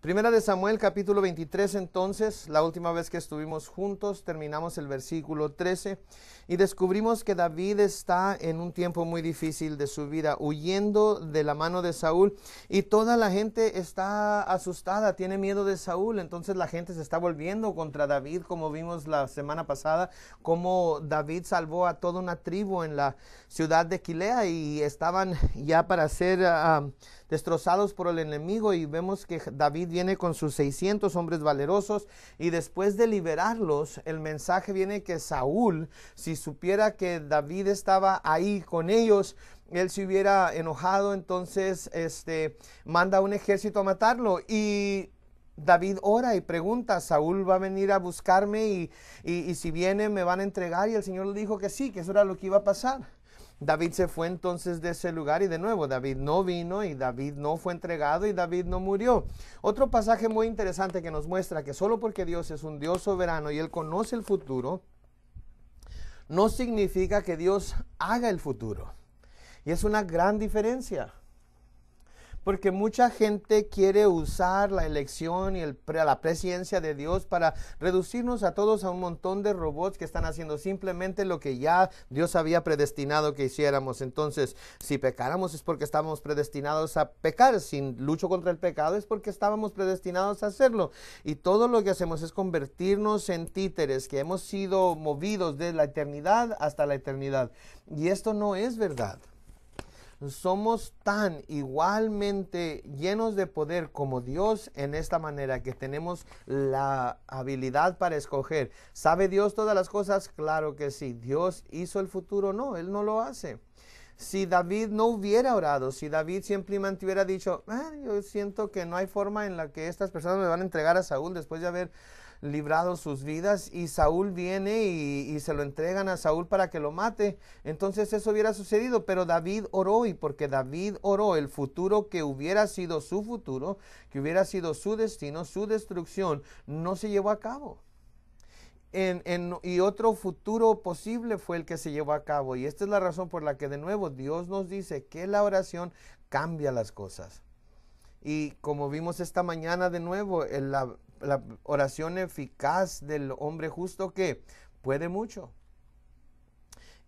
Primera de Samuel capítulo 23 entonces, la última vez que estuvimos juntos terminamos el versículo 13 y descubrimos que David está en un tiempo muy difícil de su vida, huyendo de la mano de Saúl y toda la gente está asustada, tiene miedo de Saúl, entonces la gente se está volviendo contra David como vimos la semana pasada, como David salvó a toda una tribu en la ciudad de Quilea y estaban ya para hacer... Ah, destrozados por el enemigo y vemos que David viene con sus 600 hombres valerosos y después de liberarlos, el mensaje viene que Saúl, si supiera que David estaba ahí con ellos, él se hubiera enojado, entonces este manda un ejército a matarlo y David ora y pregunta, Saúl va a venir a buscarme y, y si viene me van a entregar y el Señor le dijo que sí, que eso era lo que iba a pasar. David se fue entonces de ese lugar y de nuevo David no vino y David no fue entregado y David no murió. Otro pasaje muy interesante que nos muestra que solo porque Dios es un Dios soberano y Él conoce el futuro, no significa que Dios haga el futuro. Y es una gran diferencia porque mucha gente quiere usar la elección y la presidencia de Dios para reducirnos a todos a un montón de robots que están haciendo simplemente lo que ya Dios había predestinado que hiciéramos. Entonces, si pecáramos es porque estábamos predestinados a pecar, sin lucho contra el pecado es porque estábamos predestinados a hacerlo. Y todo lo que hacemos es convertirnos en títeres que hemos sido movidos de la eternidad hasta la eternidad. Y esto no es verdad somos tan igualmente llenos de poder como Dios en esta manera que tenemos la habilidad para escoger. ¿Sabe Dios todas las cosas? Claro que sí. ¿Dios hizo el futuro? No, Él no lo hace. Si David no hubiera orado, si David simplemente hubiera dicho, ah, yo siento que no hay forma en la que estas personas me van a entregar a Saúl después de haber librado sus vidas y Saúl viene y, se lo entregan a Saúl para que lo mate. Entonces eso hubiera sucedido, pero David oró y porque David oró el futuro que hubiera sido su futuro, que hubiera sido su destino, su destrucción, no se llevó a cabo. y otro futuro posible fue el que se llevó a cabo. Y esta es la razón por la que de nuevo Dios nos dice que la oración cambia las cosas. Y como vimos esta mañana de nuevo, el, la la oración eficaz del hombre justo que puede mucho.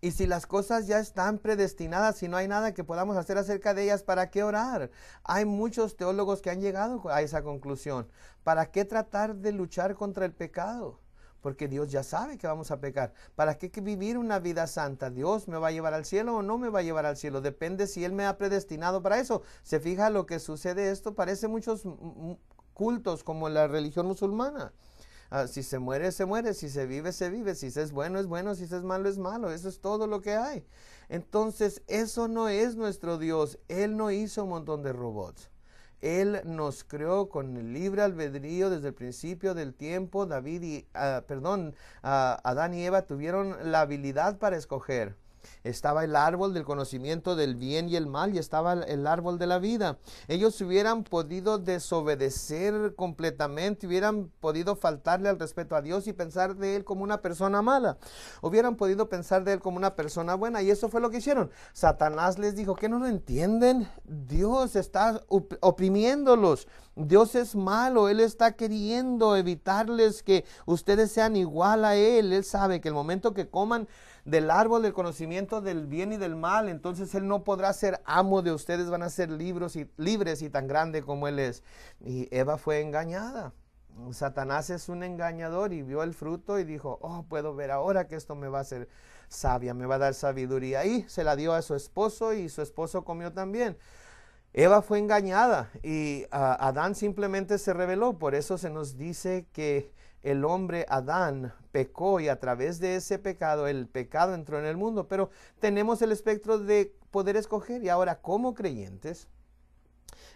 Y si las cosas ya están predestinadas y no hay nada que podamos hacer acerca de ellas, ¿para qué orar? Hay muchos teólogos que han llegado a esa conclusión. ¿Para qué tratar de luchar contra el pecado? Porque Dios ya sabe que vamos a pecar. ¿Para qué vivir una vida santa? ¿Dios me va a llevar al cielo o no me va a llevar al cielo? Depende si Él me ha predestinado para eso. Se fija lo que sucede esto. Parece muchos cultos como la religión musulmana. Ah, si se muere, se muere, si se vive, se vive, si se es bueno, es bueno, si se es malo, es malo, eso es todo lo que hay. Entonces, eso no es nuestro Dios, Él no hizo un montón de robots. Él nos creó con el libre albedrío desde el principio del tiempo. David y, ah, perdón, ah, Adán y Eva tuvieron la habilidad para escoger. Estaba el árbol del conocimiento del bien y el mal y estaba el árbol de la vida. Ellos hubieran podido desobedecer completamente, hubieran podido faltarle al respeto a Dios y pensar de Él como una persona mala. Hubieran podido pensar de Él como una persona buena y eso fue lo que hicieron. Satanás les dijo, ¿qué no lo entienden? Dios está oprimiéndolos. Dios es malo, Él está queriendo evitarles que ustedes sean igual a Él. Él sabe que el momento que coman del árbol del conocimiento del bien y del mal, entonces Él no podrá ser amo de ustedes, van a ser libros y, libres y tan grande como Él es. Y Eva fue engañada. Satanás es un engañador y vio el fruto y dijo, oh, puedo ver ahora que esto me va a ser sabia, me va a dar sabiduría. Y se la dio a su esposo y su esposo comió también. Eva fue engañada y ah, Adán simplemente se rebeló. Por eso se nos dice que el hombre Adán pecó y a través de ese pecado el pecado entró en el mundo, pero tenemos el espectro de poder escoger y ahora como creyentes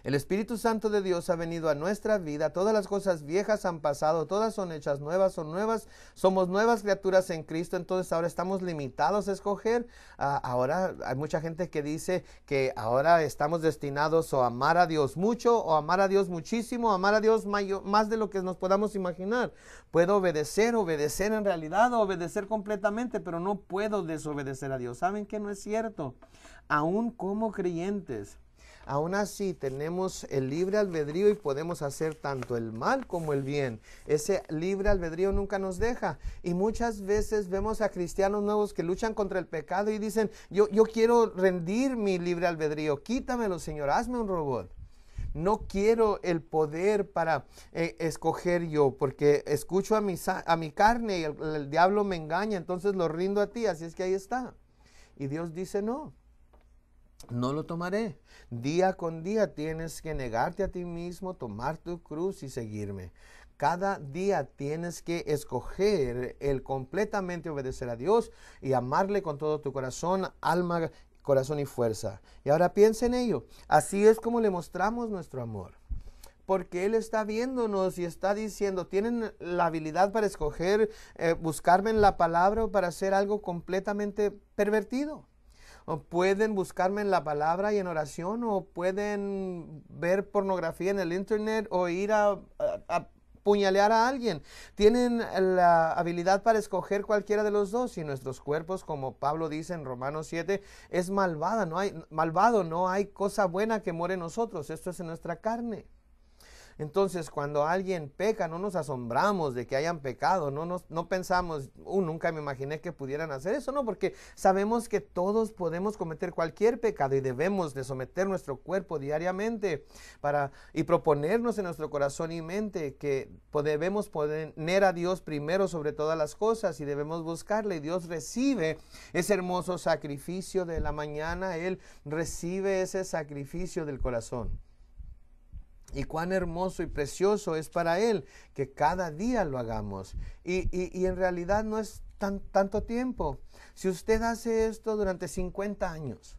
el Espíritu Santo de Dios ha venido a nuestra vida, todas las cosas viejas han pasado, todas son hechas nuevas, son nuevas, somos nuevas criaturas en Cristo, entonces ahora estamos limitados a escoger. Ah, ahora hay mucha gente que dice que ahora estamos destinados o a amar a Dios mucho o amar a Dios muchísimo, amar a Dios más de lo que nos podamos imaginar. Puedo obedecer, obedecer en realidad, obedecer completamente, pero no puedo desobedecer a Dios. ¿Saben que no es cierto? Aún como creyentes, Aún así tenemos el libre albedrío y podemos hacer tanto el mal como el bien. Ese libre albedrío nunca nos deja. Y muchas veces vemos a cristianos nuevos que luchan contra el pecado y dicen, yo, yo quiero rendir mi libre albedrío, quítamelo Señor, hazme un robot no quiero el poder para eh, escoger yo, porque escucho a mi, a mi carne y el, diablo me engaña, entonces lo rindo a ti, así es que ahí está. Y Dios dice, no, no lo tomaré. Día con día tienes que negarte a ti mismo, tomar tu cruz y seguirme. Cada día tienes que escoger el completamente obedecer a Dios y amarle con todo tu corazón, alma, corazón y fuerza. Y ahora piensa en ello. Así es como le mostramos nuestro amor porque Él está viéndonos y está diciendo, tienen la habilidad para escoger, eh, buscarme en la palabra o para hacer algo completamente pervertido. O pueden buscarme en la palabra y en oración, o pueden ver pornografía en el internet, o ir a, a, puñalear a alguien. Tienen la habilidad para escoger cualquiera de los dos y nuestros cuerpos, como Pablo dice en Romanos 7, es malvada, no hay malvado, no hay cosa buena que muere en nosotros. Esto es en nuestra carne. Entonces, cuando alguien peca, no nos asombramos de que hayan pecado, no, nos, no pensamos, uh, nunca me imaginé que pudieran hacer eso, no, porque sabemos que todos podemos cometer cualquier pecado y debemos de someter nuestro cuerpo diariamente para, y proponernos en nuestro corazón y mente que debemos poner a Dios primero sobre todas las cosas y debemos buscarle. y Dios recibe ese hermoso sacrificio de la mañana, Él recibe ese sacrificio del corazón. Y cuán hermoso y precioso es para Él que cada día lo hagamos. Y, en realidad no es tanto tiempo. Si usted hace esto durante 50 años,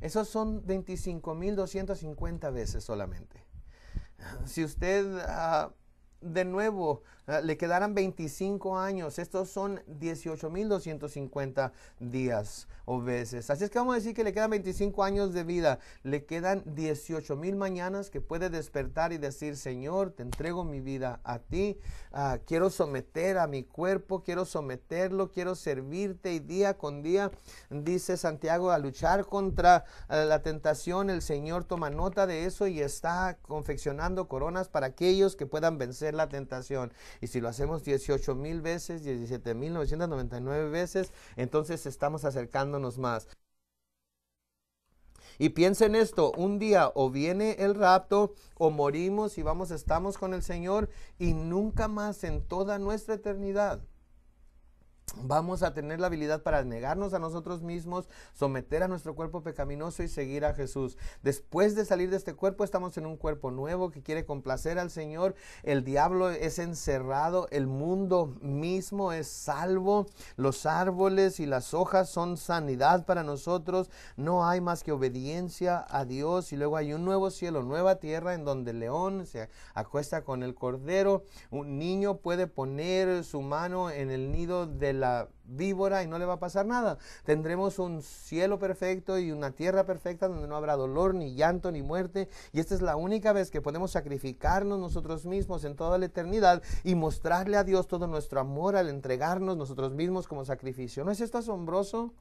esos son 25.250 veces solamente. Si usted ah, de nuevo Ah, le quedarán 25 años. Estos son 18.250 días o veces. Así es que vamos a decir que le quedan 25 años de vida. Le quedan 18.000 mañanas que puede despertar y decir, Señor, te entrego mi vida a ti. Ah, quiero someter a mi cuerpo, quiero someterlo, quiero servirte y día con día, dice Santiago, a luchar contra ah, la tentación. El Señor toma nota de eso y está confeccionando coronas para aquellos que puedan vencer la tentación. Y si lo hacemos 18 mil veces, 17 mil 999 veces, entonces estamos acercándonos más. Y piensen esto, un día o viene el rapto o morimos y vamos, estamos con el Señor y nunca más en toda nuestra eternidad Vamos a tener la habilidad para negarnos a nosotros mismos, someter a nuestro cuerpo pecaminoso y seguir a Jesús. Después de salir de este cuerpo, estamos en un cuerpo nuevo que quiere complacer al Señor. El diablo es encerrado, el mundo mismo es salvo, los árboles y las hojas son sanidad para nosotros. No hay más que obediencia a Dios y luego hay un nuevo cielo, nueva tierra en donde el león se acuesta con el cordero. Un niño puede poner su mano en el nido de la víbora y no le va a pasar nada. Tendremos un cielo perfecto y una tierra perfecta donde no habrá dolor, ni llanto, ni muerte. Y esta es la única vez que podemos sacrificarnos nosotros mismos en toda la eternidad y mostrarle a Dios todo nuestro amor al entregarnos nosotros mismos como sacrificio. ¿No es esto asombroso?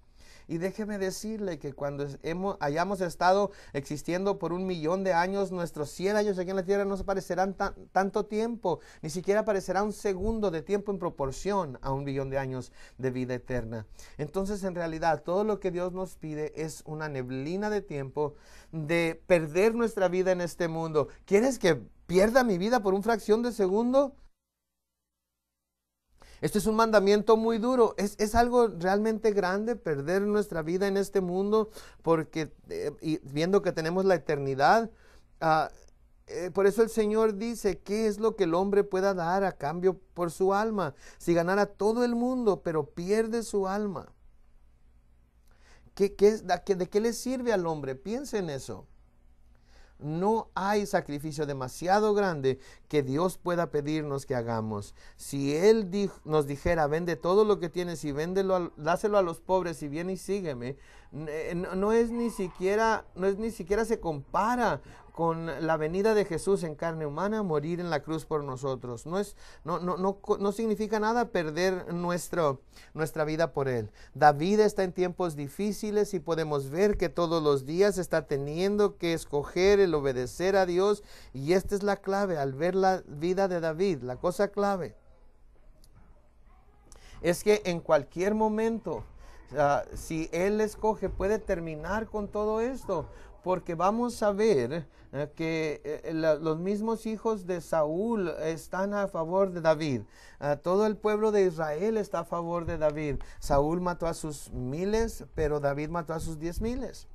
Y déjeme decirle que cuando hemos, hayamos estado existiendo por un millón de años, nuestros 100 años aquí en la tierra no se parecerán tanto tiempo, ni siquiera aparecerá un segundo de tiempo en proporción a un millón de años de vida eterna. Entonces, en realidad, todo lo que Dios nos pide es una neblina de tiempo de perder nuestra vida en este mundo. ¿Quieres que pierda mi vida por una fracción de segundo? Este es un mandamiento muy duro. Es, algo realmente grande perder nuestra vida en este mundo porque eh, viendo que tenemos la eternidad. Ah, eh, por eso el Señor dice, ¿qué es lo que el hombre pueda dar a cambio por su alma? Si ganara todo el mundo, pero pierde su alma. ¿Qué, qué, de qué le sirve al hombre? Piensa en eso. No hay sacrificio demasiado grande que Dios pueda pedirnos que hagamos. Si Él nos dijera, vende todo lo que tienes y véndelo, dáselo a los pobres y viene y sígueme, eh, no, es ni siquiera, no es ni siquiera se compara con la venida de Jesús en carne humana a morir en la cruz por nosotros. No, es, no, no, no, significa nada perder nuestra vida por Él. David está en tiempos difíciles y podemos ver que todos los días está teniendo que escoger el obedecer a Dios y esta es la clave al ver la vida de David, la cosa clave. Es que en cualquier momento Ah, si Él escoge, puede terminar con todo esto. Porque vamos a ver eh, que eh, eh, los mismos hijos de Saúl están a favor de David. Ah, todo el pueblo de Israel está a favor de David. Saúl mató a sus miles, pero David mató a sus diez miles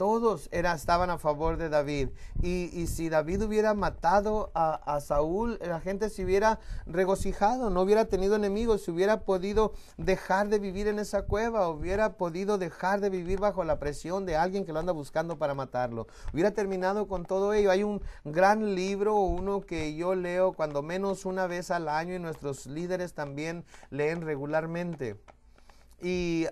todos estaban a favor de David. Y, si David hubiera matado a, Saúl, la gente se hubiera regocijado, no hubiera tenido enemigos, se hubiera podido dejar de vivir en esa cueva, hubiera podido dejar de vivir bajo la presión de alguien que lo anda buscando para matarlo. Hubiera terminado con todo ello. Hay un gran libro, uno que yo leo cuando menos una vez al año y nuestros líderes también leen regularmente. Y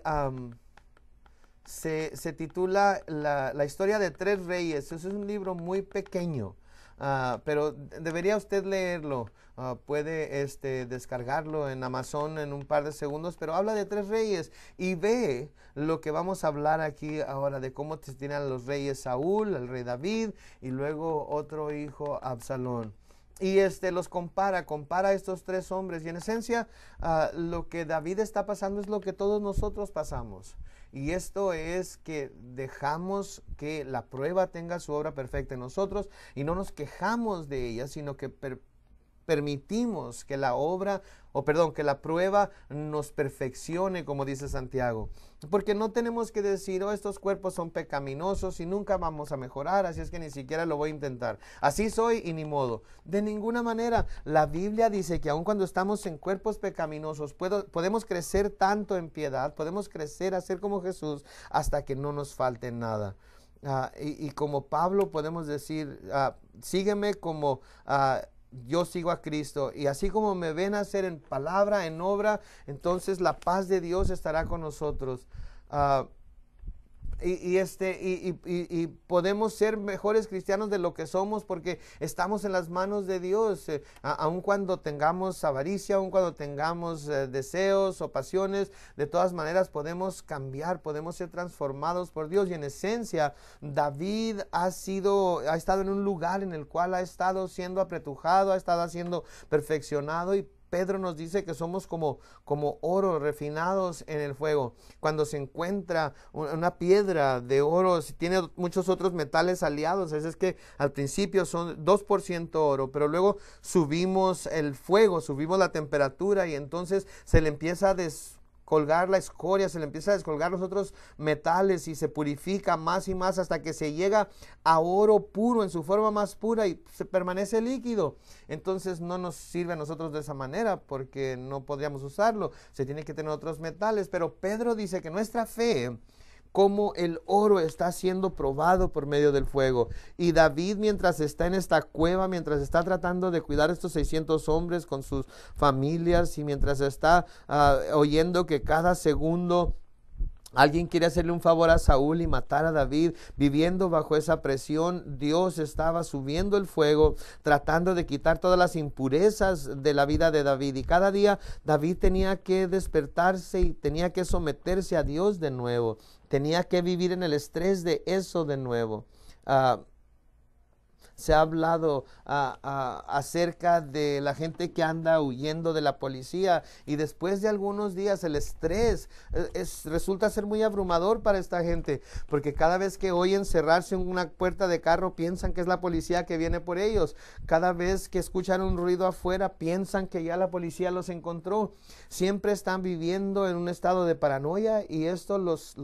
se, se titula la, historia de tres reyes. Es un libro muy pequeño, ah, pero debería usted leerlo. Ah, puede este, descargarlo en Amazon en un par de segundos, pero habla de tres reyes y ve lo que vamos a hablar aquí ahora de cómo tienen los reyes Saúl, el rey David y luego otro hijo Absalón y este, los compara, compara a estos tres hombres. Y en esencia, ah, lo que David está pasando es lo que todos nosotros pasamos. Y esto es que dejamos que la prueba tenga su obra perfecta en nosotros y no nos quejamos de ella, sino que permitimos que la obra, o perdón, que la prueba nos perfeccione, como dice Santiago. Porque no tenemos que decir, oh, estos cuerpos son pecaminosos y nunca vamos a mejorar, así es que ni siquiera lo voy a intentar. Así soy y ni modo. De ninguna manera, la Biblia dice que aun cuando estamos en cuerpos pecaminosos, podemos crecer tanto en piedad, podemos crecer, hacer como Jesús, hasta que no nos falte nada. Ah, y, como Pablo podemos decir, ah, sígueme como... Ah, yo sigo a Cristo y así como me ven hacer en palabra, en obra, entonces la paz de Dios estará con nosotros. Ah, y, este, y, podemos ser mejores cristianos de lo que somos porque estamos en las manos de Dios, eh, aun cuando tengamos avaricia, aun cuando tengamos eh, deseos o pasiones, de todas maneras podemos cambiar, podemos ser transformados por Dios y en esencia David ha sido, ha estado en un lugar en el cual ha estado siendo apretujado, ha estado siendo perfeccionado y Pedro nos dice que somos como, como oro refinados en el fuego. Cuando se encuentra una piedra de oro, si tiene muchos otros metales aliados, es que al principio son 2% oro, pero luego subimos el fuego, subimos la temperatura y entonces se le empieza a colgar la escoria, se le empieza a descolgar los otros metales y se purifica más y más hasta que se llega a oro puro en su forma más pura y se permanece líquido. Entonces no nos sirve a nosotros de esa manera porque no podríamos usarlo. Se tiene que tener otros metales, pero Pedro dice que nuestra fe como el oro está siendo probado por medio del fuego. Y David mientras está en esta cueva, mientras está tratando de cuidar a estos 600 hombres con sus familias y mientras está ah, oyendo que cada segundo Alguien quiere hacerle un favor a Saúl y matar a David, viviendo bajo esa presión. Dios estaba subiendo el fuego, tratando de quitar todas las impurezas de la vida de David. Y cada día David tenía que despertarse y tenía que someterse a Dios de nuevo. Tenía que vivir en el estrés de eso de nuevo. Ah, se ha hablado acerca de la gente que anda huyendo de la policía y después de algunos días el estrés e, resulta ser muy abrumador para esta gente porque cada vez que oyen cerrarse una puerta de carro piensan que es la policía que viene por ellos. Cada vez que escuchan un ruido afuera piensan que ya la policía los encontró. Siempre están viviendo en un estado de paranoia y esto los,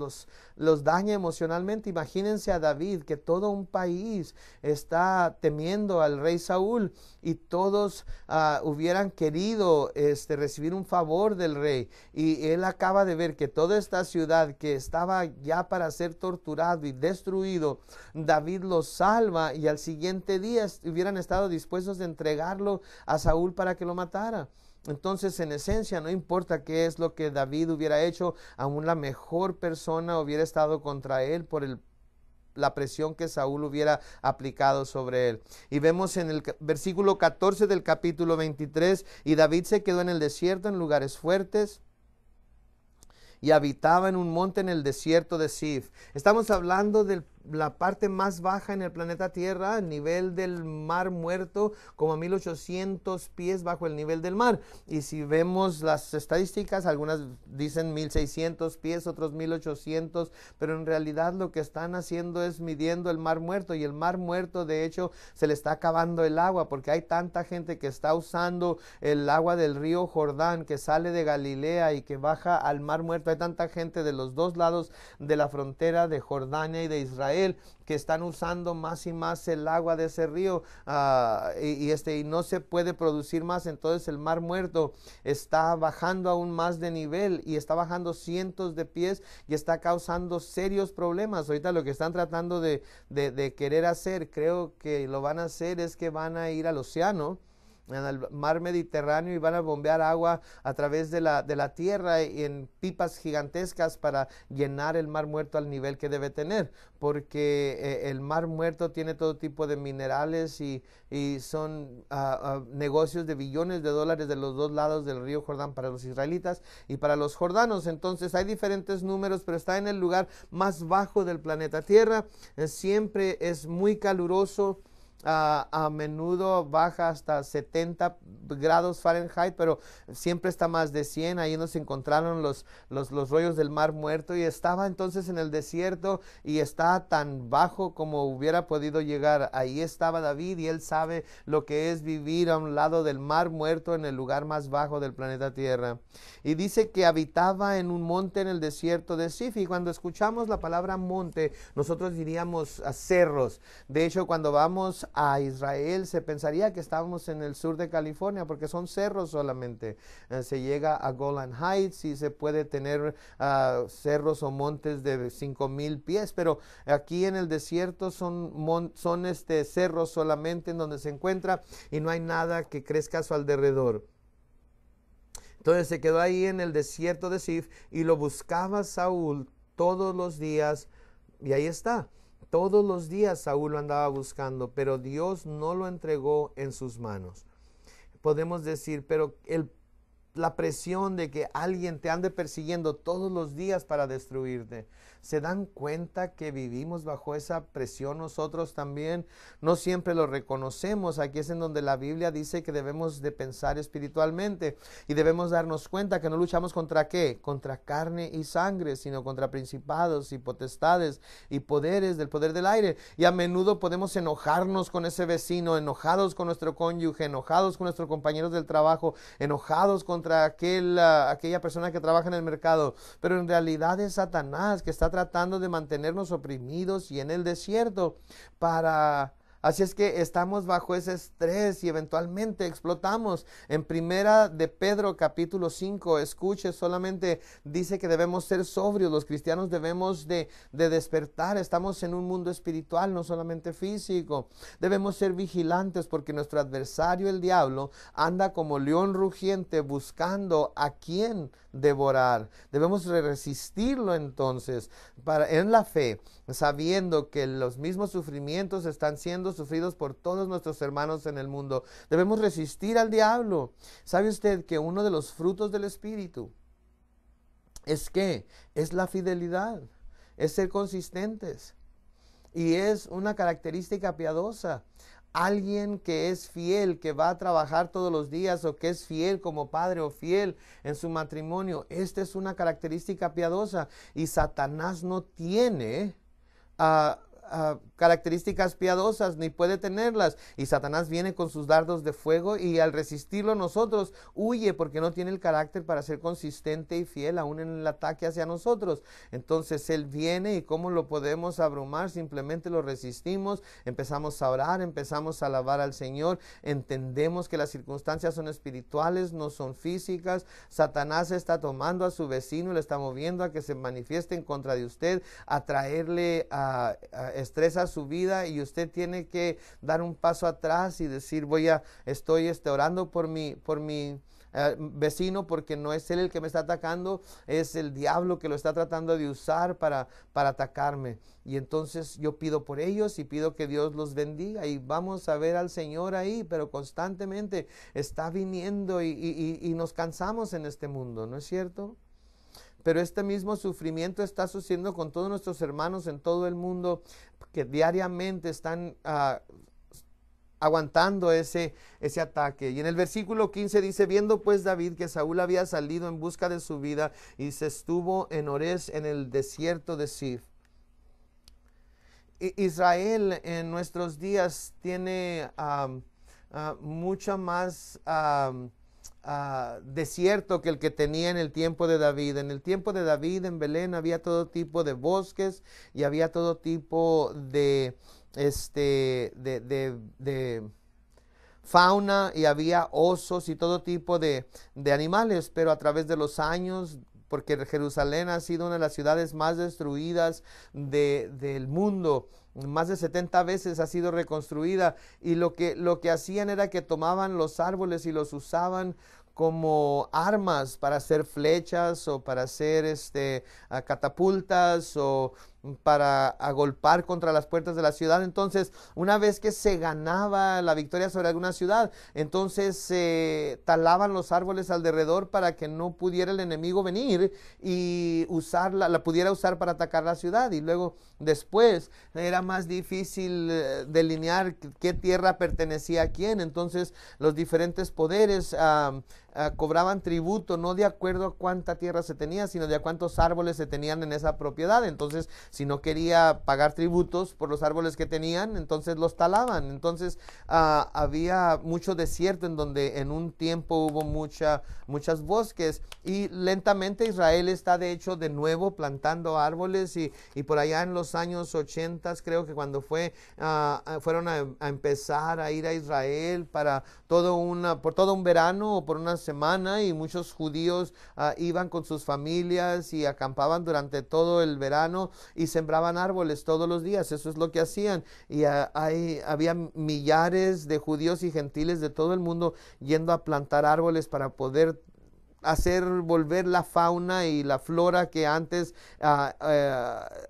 los daña emocionalmente. Imagínense a David que todo un país está temiendo al rey Saúl y todos ah, hubieran querido este, recibir un favor del rey. Y él acaba de ver que toda esta ciudad que estaba ya para ser torturado y destruido, David lo salva y al siguiente día hubieran estado dispuestos de entregarlo a Saúl para que lo matara. Entonces, en esencia, no importa qué es lo que David hubiera hecho, aún la mejor persona hubiera estado contra él por el la presión que Saúl hubiera aplicado sobre él. Y vemos en el versículo 14 del capítulo 23, y David se quedó en el desierto, en lugares fuertes, y habitaba en un monte en el desierto de Sif. Estamos hablando del la parte más baja en el planeta Tierra, el nivel del mar muerto, como a 1800 pies bajo el nivel del mar. Y si vemos las estadísticas, algunas dicen 1600 pies, otros 1800, pero en realidad lo que están haciendo es midiendo el mar muerto y el mar muerto de hecho se le está acabando el agua porque hay tanta gente que está usando el agua del río Jordán que sale de Galilea y que baja al mar muerto. Hay tanta gente de los dos lados de la frontera de Jordania y de Israel que están usando más y más el agua de ese río ah, y, este, y no se puede producir más, entonces el mar muerto está bajando aún más de nivel y está bajando cientos de pies y está causando serios problemas. Ahorita lo que están tratando de, de querer hacer, creo que lo van a hacer es que van a ir al océano en el mar Mediterráneo y van a bombear agua a través de la, de la tierra y en pipas gigantescas para llenar el mar muerto al nivel que debe tener, porque eh, el mar muerto tiene todo tipo de minerales y, son ah, ah, negocios de billones de dólares de los dos lados del río Jordán para los israelitas y para los jordanos. Entonces hay diferentes números, pero está en el lugar más bajo del planeta Tierra, eh, siempre es muy caluroso a, menudo baja hasta 70 grados Fahrenheit, pero siempre está más de 100. Ahí nos encontraron los, los, rollos del mar muerto y estaba entonces en el desierto y está tan bajo como hubiera podido llegar. Ahí estaba David y él sabe lo que es vivir a un lado del mar muerto en el lugar más bajo del planeta Tierra. Y dice que habitaba en un monte en el desierto de Sif. Y cuando escuchamos la palabra monte, nosotros diríamos cerros. De hecho, cuando vamos a Israel, se pensaría que estábamos en el sur de California porque son cerros solamente. Eh, se llega a Golan Heights y se puede tener ah, cerros o montes de mil pies, pero aquí en el desierto son, son este, cerros solamente en donde se encuentra y no hay nada que crezca a su alrededor. Entonces se quedó ahí en el desierto de Sif y lo buscaba Saúl todos los días y ahí está. Todos los días Saúl lo andaba buscando, pero Dios no lo entregó en sus manos. Podemos decir, pero la presión de que alguien te ande persiguiendo todos los días para destruirte, ¿Se dan cuenta que vivimos bajo esa presión nosotros también? No siempre lo reconocemos. Aquí es en donde la Biblia dice que debemos de pensar espiritualmente y debemos darnos cuenta que no luchamos contra qué? Contra carne y sangre, sino contra principados y potestades y poderes del poder del aire. Y a menudo podemos enojarnos con ese vecino, enojados con nuestro cónyuge, enojados con nuestros compañeros del trabajo, enojados contra aquel, ah, aquella persona que trabaja en el mercado. Pero en realidad es Satanás que está tratando de mantenernos oprimidos y en el desierto para Así es que estamos bajo ese estrés y eventualmente explotamos. En primera de Pedro capítulo 5, escuche, solamente dice que debemos ser sobrios, los cristianos debemos de, despertar, estamos en un mundo espiritual, no solamente físico. Debemos ser vigilantes porque nuestro adversario, el diablo, anda como león rugiente buscando a quien devorar. Debemos resistirlo entonces para, en la fe, sabiendo que los mismos sufrimientos están siendo sufridos por todos nuestros hermanos en el mundo. Debemos resistir al diablo. ¿Sabe usted que uno de los frutos del Espíritu es que es la fidelidad, es ser consistentes y es una característica piadosa. Alguien que es fiel, que va a trabajar todos los días o que es fiel como padre o fiel en su matrimonio. Esta es una característica piadosa y Satanás no tiene a ah, Ah, características piadosas ni puede tenerlas. Y Satanás viene con sus dardos de fuego y al resistirlo nosotros huye porque no tiene el carácter para ser consistente y fiel aún en el ataque hacia nosotros. Entonces Él viene y cómo lo podemos abrumar, simplemente lo resistimos, empezamos a orar, empezamos a alabar al Señor, entendemos que las circunstancias son espirituales, no son físicas. Satanás está tomando a su vecino, le está moviendo a que se manifieste en contra de usted, a traerle a estresa su vida y usted tiene que dar un paso atrás y decir, voy a, estoy este, orando por mi, por mi, eh, vecino porque no es él el que me está atacando, es el diablo que lo está tratando de usar para, para atacarme. Y entonces yo pido por ellos y pido que Dios los bendiga y vamos a ver al Señor ahí, pero constantemente está viniendo y, y nos cansamos en este mundo, ¿no es cierto? pero este mismo sufrimiento está sucediendo con todos nuestros hermanos en todo el mundo que diariamente están ah, aguantando ese, ese ataque. Y en el versículo 15 dice, viendo pues David que Saúl había salido en busca de su vida y se estuvo en Orez en el desierto de Sif. Israel en nuestros días tiene ah, ah, mucha más... Ah, desierto que el que tenía en el tiempo de David. En el tiempo de David en Belén había todo tipo de bosques y había todo tipo de, este, de, fauna y había osos y todo tipo de, animales, pero a través de los años porque Jerusalén ha sido una de las ciudades más destruidas del mundo más de 70 veces ha sido reconstruida y lo que, lo que hacían era que tomaban los árboles y los usaban como armas para hacer flechas o para hacer este, catapultas o para agolpar contra las puertas de la ciudad. Entonces, una vez que se ganaba la victoria sobre alguna ciudad, entonces se talaban los árboles alrededor para que no pudiera el enemigo venir y usarla, la pudiera usar para atacar la ciudad. Y luego, después, era más difícil eh, delinear qué tierra pertenecía a quién. Entonces, los diferentes poderes Ah, cobraban tributo no de acuerdo a cuánta tierra se tenía, sino de cuántos árboles se tenían en esa propiedad. Entonces, si no quería pagar tributos por los árboles que tenían, entonces los talaban. Entonces, ah, había mucho desierto en donde en un tiempo hubo mucha, muchas bosques y lentamente Israel está de hecho de nuevo plantando árboles y, por allá en los años 80 creo que cuando fue, ah, fueron a, empezar a ir a Israel para todo una, por todo un verano o por unas semana y muchos judíos ah, iban con sus familias y acampaban durante todo el verano y sembraban árboles todos los días. Eso es lo que hacían. Y ah, había millares de judíos y gentiles de todo el mundo yendo a plantar árboles para poder hacer volver la fauna y la flora que antes ah, eh,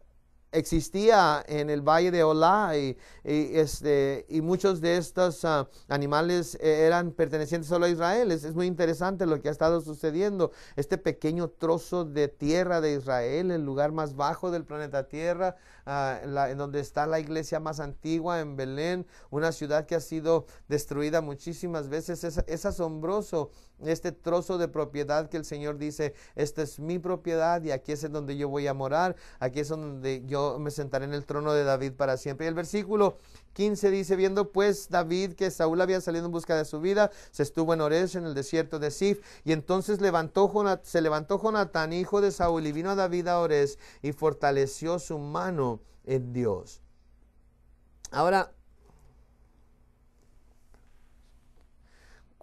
existía en el valle de Olá y, este, y muchos de estos ah, animales eh, eran pertenecientes solo a Israel. Es, muy interesante lo que ha estado sucediendo. Este pequeño trozo de tierra de Israel, el lugar más bajo del planeta Tierra, ah, en donde está la iglesia más antigua en Belén, una ciudad que ha sido destruida muchísimas veces, es asombroso este trozo de propiedad que el Señor dice, esta es mi propiedad y aquí es donde yo voy a morar, aquí es donde yo me sentaré en el trono de David para siempre. Y el versículo 15 dice, viendo pues David que Saúl había salido en busca de su vida, se estuvo en Ores, en el desierto de Sif, y entonces se levantó Jonatán, hijo de Saúl, y vino a David a Ores y fortaleció su mano en Dios. Ahora,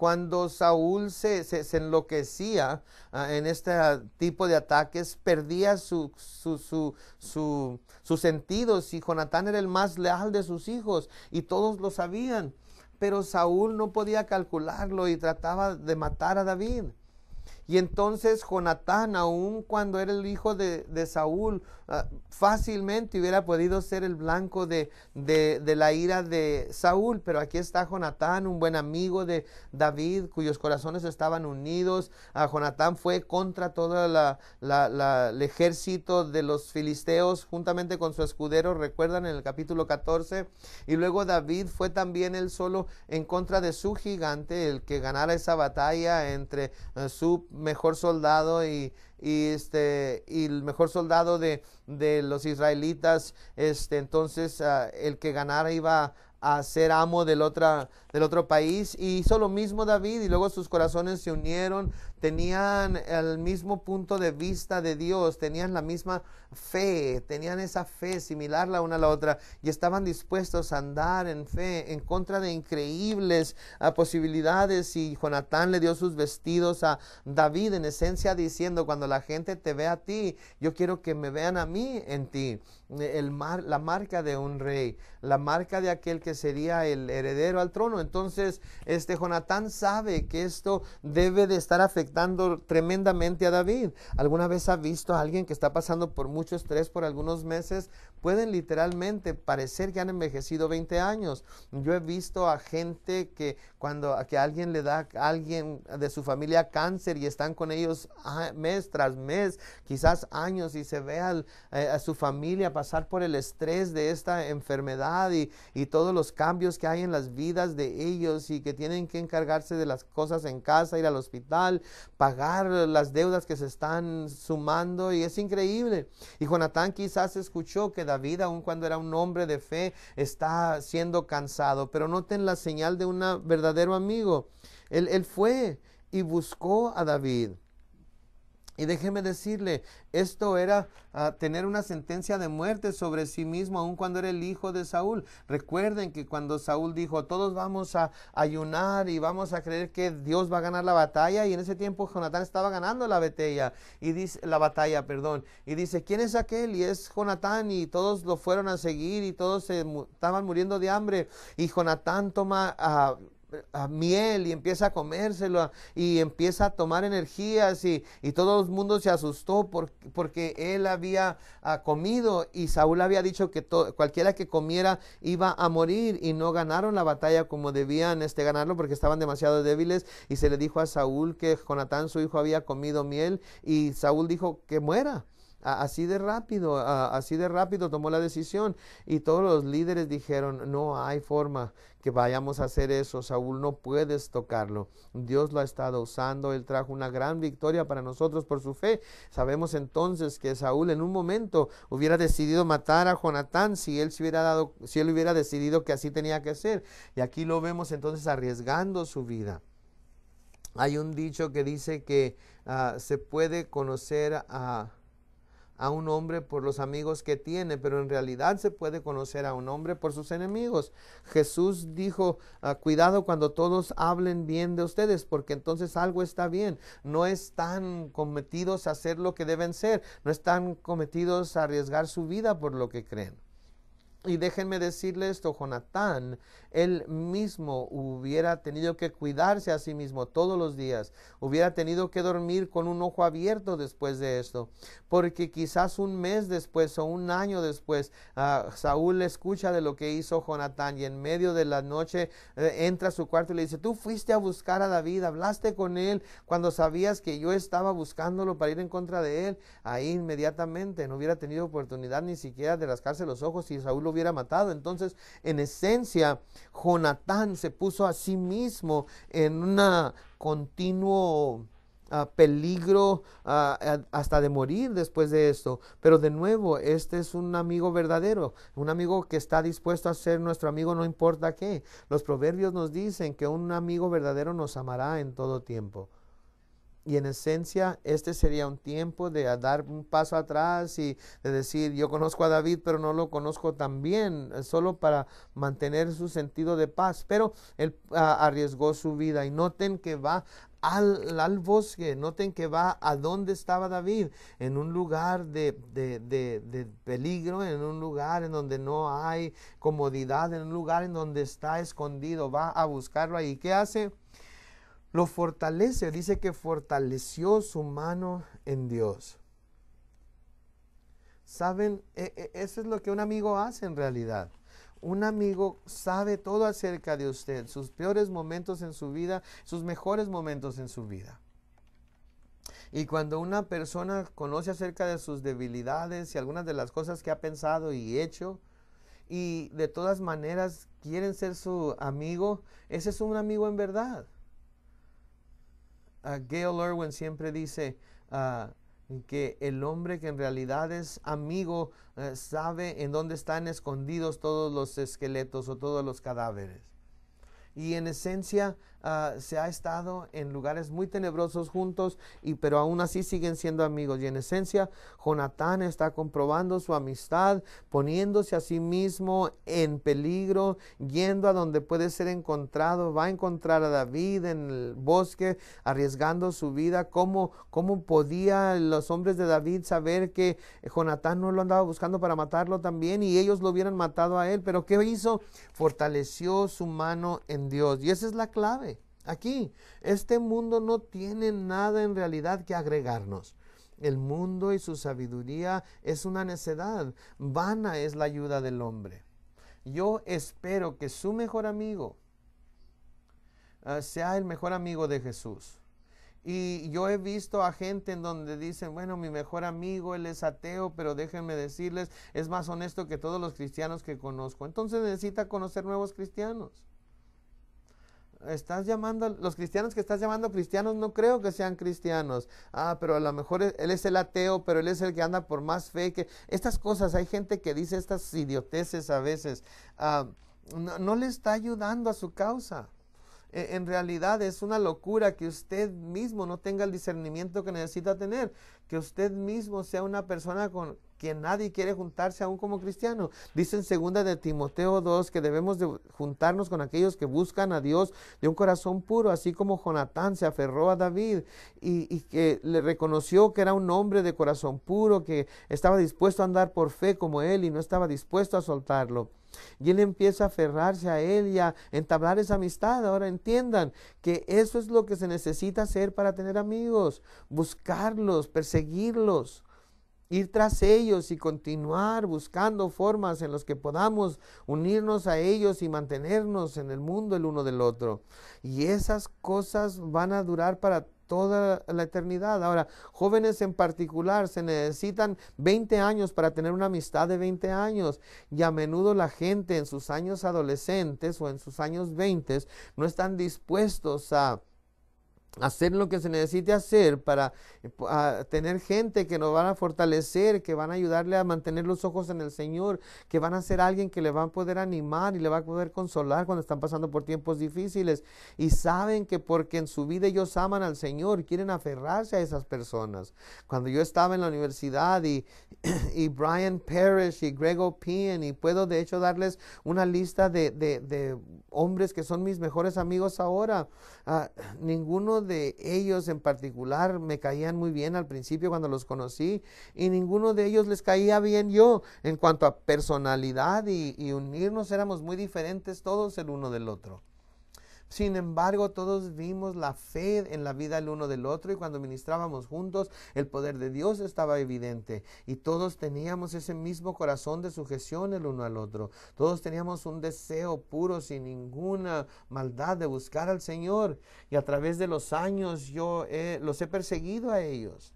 cuando Saúl se, se, enloquecía ah, en este tipo de ataques, perdía su, su, su, sus sentidos y Jonatán era el más leal de sus hijos y todos lo sabían. Pero Saúl no podía calcularlo y trataba de matar a David. Y entonces Jonatán, aun cuando era el hijo de, Saúl, ah, fácilmente hubiera podido ser el blanco de, de, la ira de Saúl. Pero aquí está Jonatán, un buen amigo de David, cuyos corazones estaban unidos. A ah, Jonatán fue contra todo el ejército de los filisteos, juntamente con su escudero, recuerdan en el capítulo 14. Y luego David fue también él solo en contra de su gigante, el que ganara esa batalla entre eh, su mejor soldado y, este, y el mejor soldado de, de los israelitas. Este, entonces ah, el que ganara iba a ser amo del, otra, del otro país. Y hizo lo mismo David y luego sus corazones se unieron, tenían el mismo punto de vista de Dios, tenían la misma fe, tenían esa fe similar la una a la otra y estaban dispuestos a andar en fe en contra de increíbles ah, posibilidades. Y Jonatán le dio sus vestidos a David en esencia diciendo, cuando la gente te ve a ti, yo quiero que me vean a mí en ti el mar, la marca de un rey, la marca de aquel que sería el heredero al trono. Entonces, este Jonatán sabe que esto debe de estar afectando tremendamente a David. ¿Alguna vez ha visto a alguien que está pasando por mucho estrés por algunos meses? Pueden literalmente parecer que han envejecido 20 años. Yo he visto a gente que cuando que alguien le da a alguien de su familia cáncer y están con ellos ah, mes tras mes, quizás años y se ve a, eh, a su familia para pasar por el estrés de esta enfermedad y, todos los cambios que hay en las vidas de ellos y que tienen que encargarse de las cosas en casa, ir al hospital, pagar las deudas que se están sumando y es increíble. Y Jonatán quizás escuchó que David, aun cuando era un hombre de fe, está siendo cansado, pero noten la señal de un verdadero amigo. Él, él fue y buscó a David. Y déjeme decirle, esto era ah, tener una sentencia de muerte sobre sí mismo, aun cuando era el hijo de Saúl. Recuerden que cuando Saúl dijo, todos vamos a ayunar y vamos a creer que Dios va a ganar la batalla, y en ese tiempo Jonatán estaba ganando la batalla, y dice, la batalla, perdón, y dice, ¿quién es aquel? Y es Jonatán, y todos lo fueron a seguir, y todos se estaban muriendo de hambre, y Jonatán toma... a ah, miel y empieza a comérselo y empieza a tomar energías y, y todo el mundo se asustó porque él había ah, comido y Saúl había dicho que cualquiera que comiera iba a morir y no ganaron la batalla como debían este ganarlo porque estaban demasiado débiles y se le dijo a Saúl que Jonatán su hijo había comido miel y Saúl dijo que muera. Así de rápido, así de rápido tomó la decisión y todos los líderes dijeron, no hay forma que vayamos a hacer eso, Saúl, no puedes tocarlo. Dios lo ha estado usando, él trajo una gran victoria para nosotros por su fe. Sabemos entonces que Saúl en un momento hubiera decidido matar a Jonatán si él se hubiera dado, si él hubiera decidido que así tenía que ser. Y aquí lo vemos entonces arriesgando su vida. Hay un dicho que dice que ah, se puede conocer a a un hombre por los amigos que tiene, pero en realidad se puede conocer a un hombre por sus enemigos. Jesús dijo, ah, cuidado cuando todos hablen bien de ustedes, porque entonces algo está bien. No están cometidos a hacer lo que deben ser, no están cometidos a arriesgar su vida por lo que creen. Y déjenme decirle esto, Jonatán, él mismo hubiera tenido que cuidarse a sí mismo todos los días, hubiera tenido que dormir con un ojo abierto después de esto, porque quizás un mes después o un año después, Saúl ah, Saúl escucha de lo que hizo Jonatán y en medio de la noche eh, entra a su cuarto y le dice, tú fuiste a buscar a David, hablaste con él cuando sabías que yo estaba buscándolo para ir en contra de él, ahí inmediatamente no hubiera tenido oportunidad ni siquiera de rascarse los ojos y Saúl lo hubiera matado. Entonces, en esencia, Jonatán se puso a sí mismo en un continuo ah, peligro ah, hasta de morir después de esto. Pero de nuevo, este es un amigo verdadero, un amigo que está dispuesto a ser nuestro amigo no importa qué. Los proverbios nos dicen que un amigo verdadero nos amará en todo tiempo. Y en esencia, este sería un tiempo de dar un paso atrás y de decir, yo conozco a David, pero no lo conozco tan bien, eh, solo para mantener su sentido de paz. Pero él ah, arriesgó su vida y noten que va al, bosque, noten que va a donde estaba David, en un lugar de, de peligro, en un lugar en donde no hay comodidad, en un lugar en donde está escondido, va a buscarlo ahí. ¿Qué hace? Lo fortalece, dice que fortaleció su mano en Dios. Saben, e, e, eso es lo que un amigo hace en realidad. Un amigo sabe todo acerca de usted, sus peores momentos en su vida, sus mejores momentos en su vida. Y cuando una persona conoce acerca de sus debilidades y algunas de las cosas que ha pensado y hecho, y de todas maneras quieren ser su amigo, ese es un amigo en verdad. Ah, Gail Irwin siempre dice ah, que el hombre que en realidad es amigo eh, sabe en dónde están escondidos todos los esqueletos o todos los cadáveres. Y en esencia Ah, se ha estado en lugares muy tenebrosos juntos, y, pero aún así siguen siendo amigos. Y en esencia, Jonatán está comprobando su amistad, poniéndose a sí mismo en peligro, yendo a donde puede ser encontrado, va a encontrar a David en el bosque, arriesgando su vida. ¿Cómo, cómo podía los hombres de David saber que Jonatán no lo andaba buscando para matarlo también y ellos lo hubieran matado a él? Pero ¿qué hizo? Fortaleció su mano en Dios. Y esa es la clave aquí. Este mundo no tiene nada en realidad que agregarnos. El mundo y su sabiduría es una necedad. Vana es la ayuda del hombre. Yo espero que su mejor amigo ah, sea el mejor amigo de Jesús. Y yo he visto a gente en donde dicen, bueno, mi mejor amigo, él es ateo, pero déjenme decirles, es más honesto que todos los cristianos que conozco. Entonces necesita conocer nuevos cristianos estás llamando, los cristianos que estás llamando cristianos no creo que sean cristianos. Ah, pero a lo mejor e, él es el ateo, pero él es el que anda por más fe que... Estas cosas, hay gente que dice estas idioteces a veces. Ah, no le está ayudando a su causa e, en realidad es una locura que usted mismo no tenga el discernimiento que necesita tener, que usted mismo sea una persona con, que nadie quiere juntarse aún como cristiano. Dice en segunda de Timoteo 2 que debemos de juntarnos con aquellos que buscan a Dios de un corazón puro, así como Jonatán se aferró a David y, y que le reconoció que era un hombre de corazón puro, que estaba dispuesto a andar por fe como él y no estaba dispuesto a soltarlo. Y él empieza a aferrarse a él y a entablar esa amistad. Ahora entiendan que eso es lo que se necesita hacer para tener amigos, buscarlos, perseguirlos ir tras ellos y continuar buscando formas en las que podamos unirnos a ellos y mantenernos en el mundo el uno del otro. Y esas cosas van a durar para toda la eternidad. Ahora, jóvenes en particular, se necesitan 20 años para tener una amistad de 20 años. Y a menudo la gente en sus años adolescentes o en sus años 20 no están dispuestos a hacer lo que se necesite hacer para eh, tener gente que nos van a fortalecer, que van a ayudarle a mantener los ojos en el Señor, que van a ser alguien que le van a poder animar y le va a poder consolar cuando están pasando por tiempos difíciles. Y saben que porque en su vida ellos aman al Señor, quieren aferrarse a esas personas. Cuando yo estaba en la universidad y, Brian Parrish y Greg O'Pean, y puedo de hecho darles una lista de, hombres que son mis mejores amigos ahora, ah, ninguno de ellos en particular me caían muy bien al principio cuando los conocí y ninguno de ellos les caía bien yo en cuanto a personalidad y unirnos éramos muy diferentes todos el uno del otro. Sin embargo, todos vimos la fe en la vida el uno del otro y cuando ministrábamos juntos, el poder de Dios estaba evidente y todos teníamos ese mismo corazón de sujeción el uno al otro. Todos teníamos un deseo puro, sin ninguna maldad, de buscar al Señor. Y a través de los años yo los he perseguido a ellos.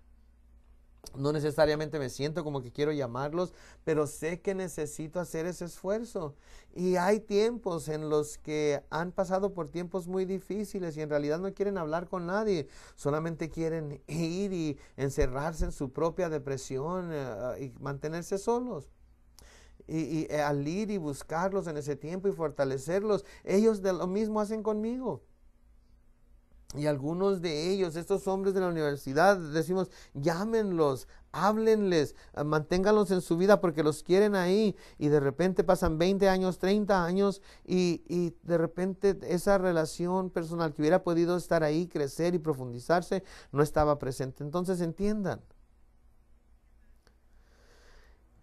No necesariamente me siento como que quiero llamarlos, pero sé que necesito hacer ese esfuerzo. Y hay tiempos en los que han pasado por tiempos muy difíciles y en realidad no quieren hablar con nadie, solamente quieren ir y encerrarse en su propia depresión eh, ah, y mantenerse solos. Y, y eh, al ir y buscarlos en ese tiempo y fortalecerlos, ellos de lo mismo hacen conmigo. Y algunos de ellos, estos hombres de la universidad, decimos, llámenlos, háblenles, eh, manténganlos en su vida porque los quieren ahí. Y de repente pasan 20 años, 30 años y, y de repente esa relación personal que hubiera podido estar ahí, crecer y profundizarse, no estaba presente. Entonces entiendan.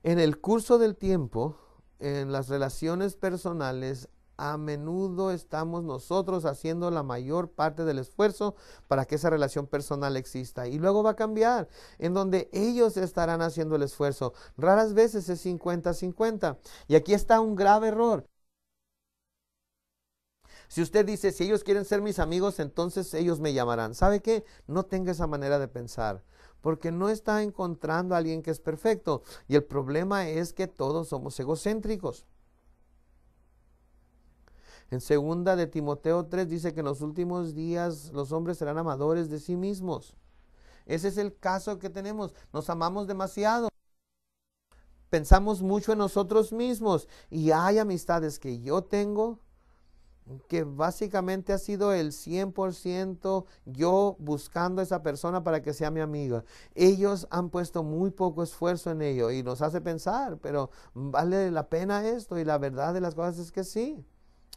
En el curso del tiempo, en las relaciones personales a menudo estamos nosotros haciendo la mayor parte del esfuerzo para que esa relación personal exista. Y luego va a cambiar, en donde ellos estarán haciendo el esfuerzo. Raras veces es 50-50. Y aquí está un grave error. Si usted dice, si ellos quieren ser mis amigos, entonces ellos me llamarán. ¿Sabe qué? No tenga esa manera de pensar, porque no está encontrando a alguien que es perfecto. Y el problema es que todos somos egocéntricos. En segunda de Timoteo 3 dice que en los últimos días los hombres serán amadores de sí mismos. Ese es el caso que tenemos. Nos amamos demasiado. Pensamos mucho en nosotros mismos y hay amistades que yo tengo que básicamente ha sido el 100% yo buscando a esa persona para que sea mi amiga. Ellos han puesto muy poco esfuerzo en ello y nos hace pensar, pero ¿vale la pena esto? Y la verdad de las cosas es que sí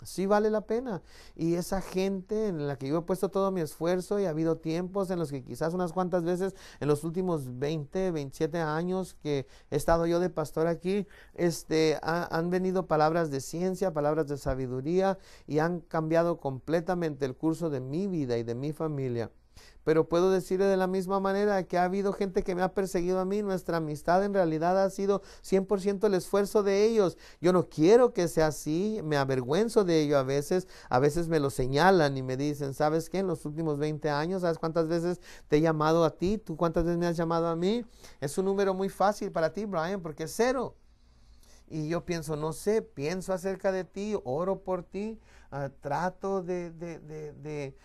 sí vale la pena. Y esa gente en la que yo he puesto todo mi esfuerzo y ha habido tiempos en los que quizás unas cuantas veces en los últimos 20, 27 años que he estado yo de pastor aquí, este, han venido palabras de ciencia, palabras de sabiduría y han cambiado completamente el curso de mi vida y de mi familia. Pero puedo decirle de la misma manera que ha habido gente que me ha perseguido a mí. Nuestra amistad en realidad ha sido 100% el esfuerzo de ellos. Yo no quiero que sea así. Me avergüenzo de ello a veces. A veces me lo señalan y me dicen, ¿sabes qué? En los últimos 20 años, ¿sabes cuántas veces te he llamado a ti? ¿Tú cuántas veces me has llamado a mí? Es un número muy fácil para ti, Brian, porque es cero. Y yo pienso, no sé, pienso acerca de ti, oro por ti, Ah, trato de, de,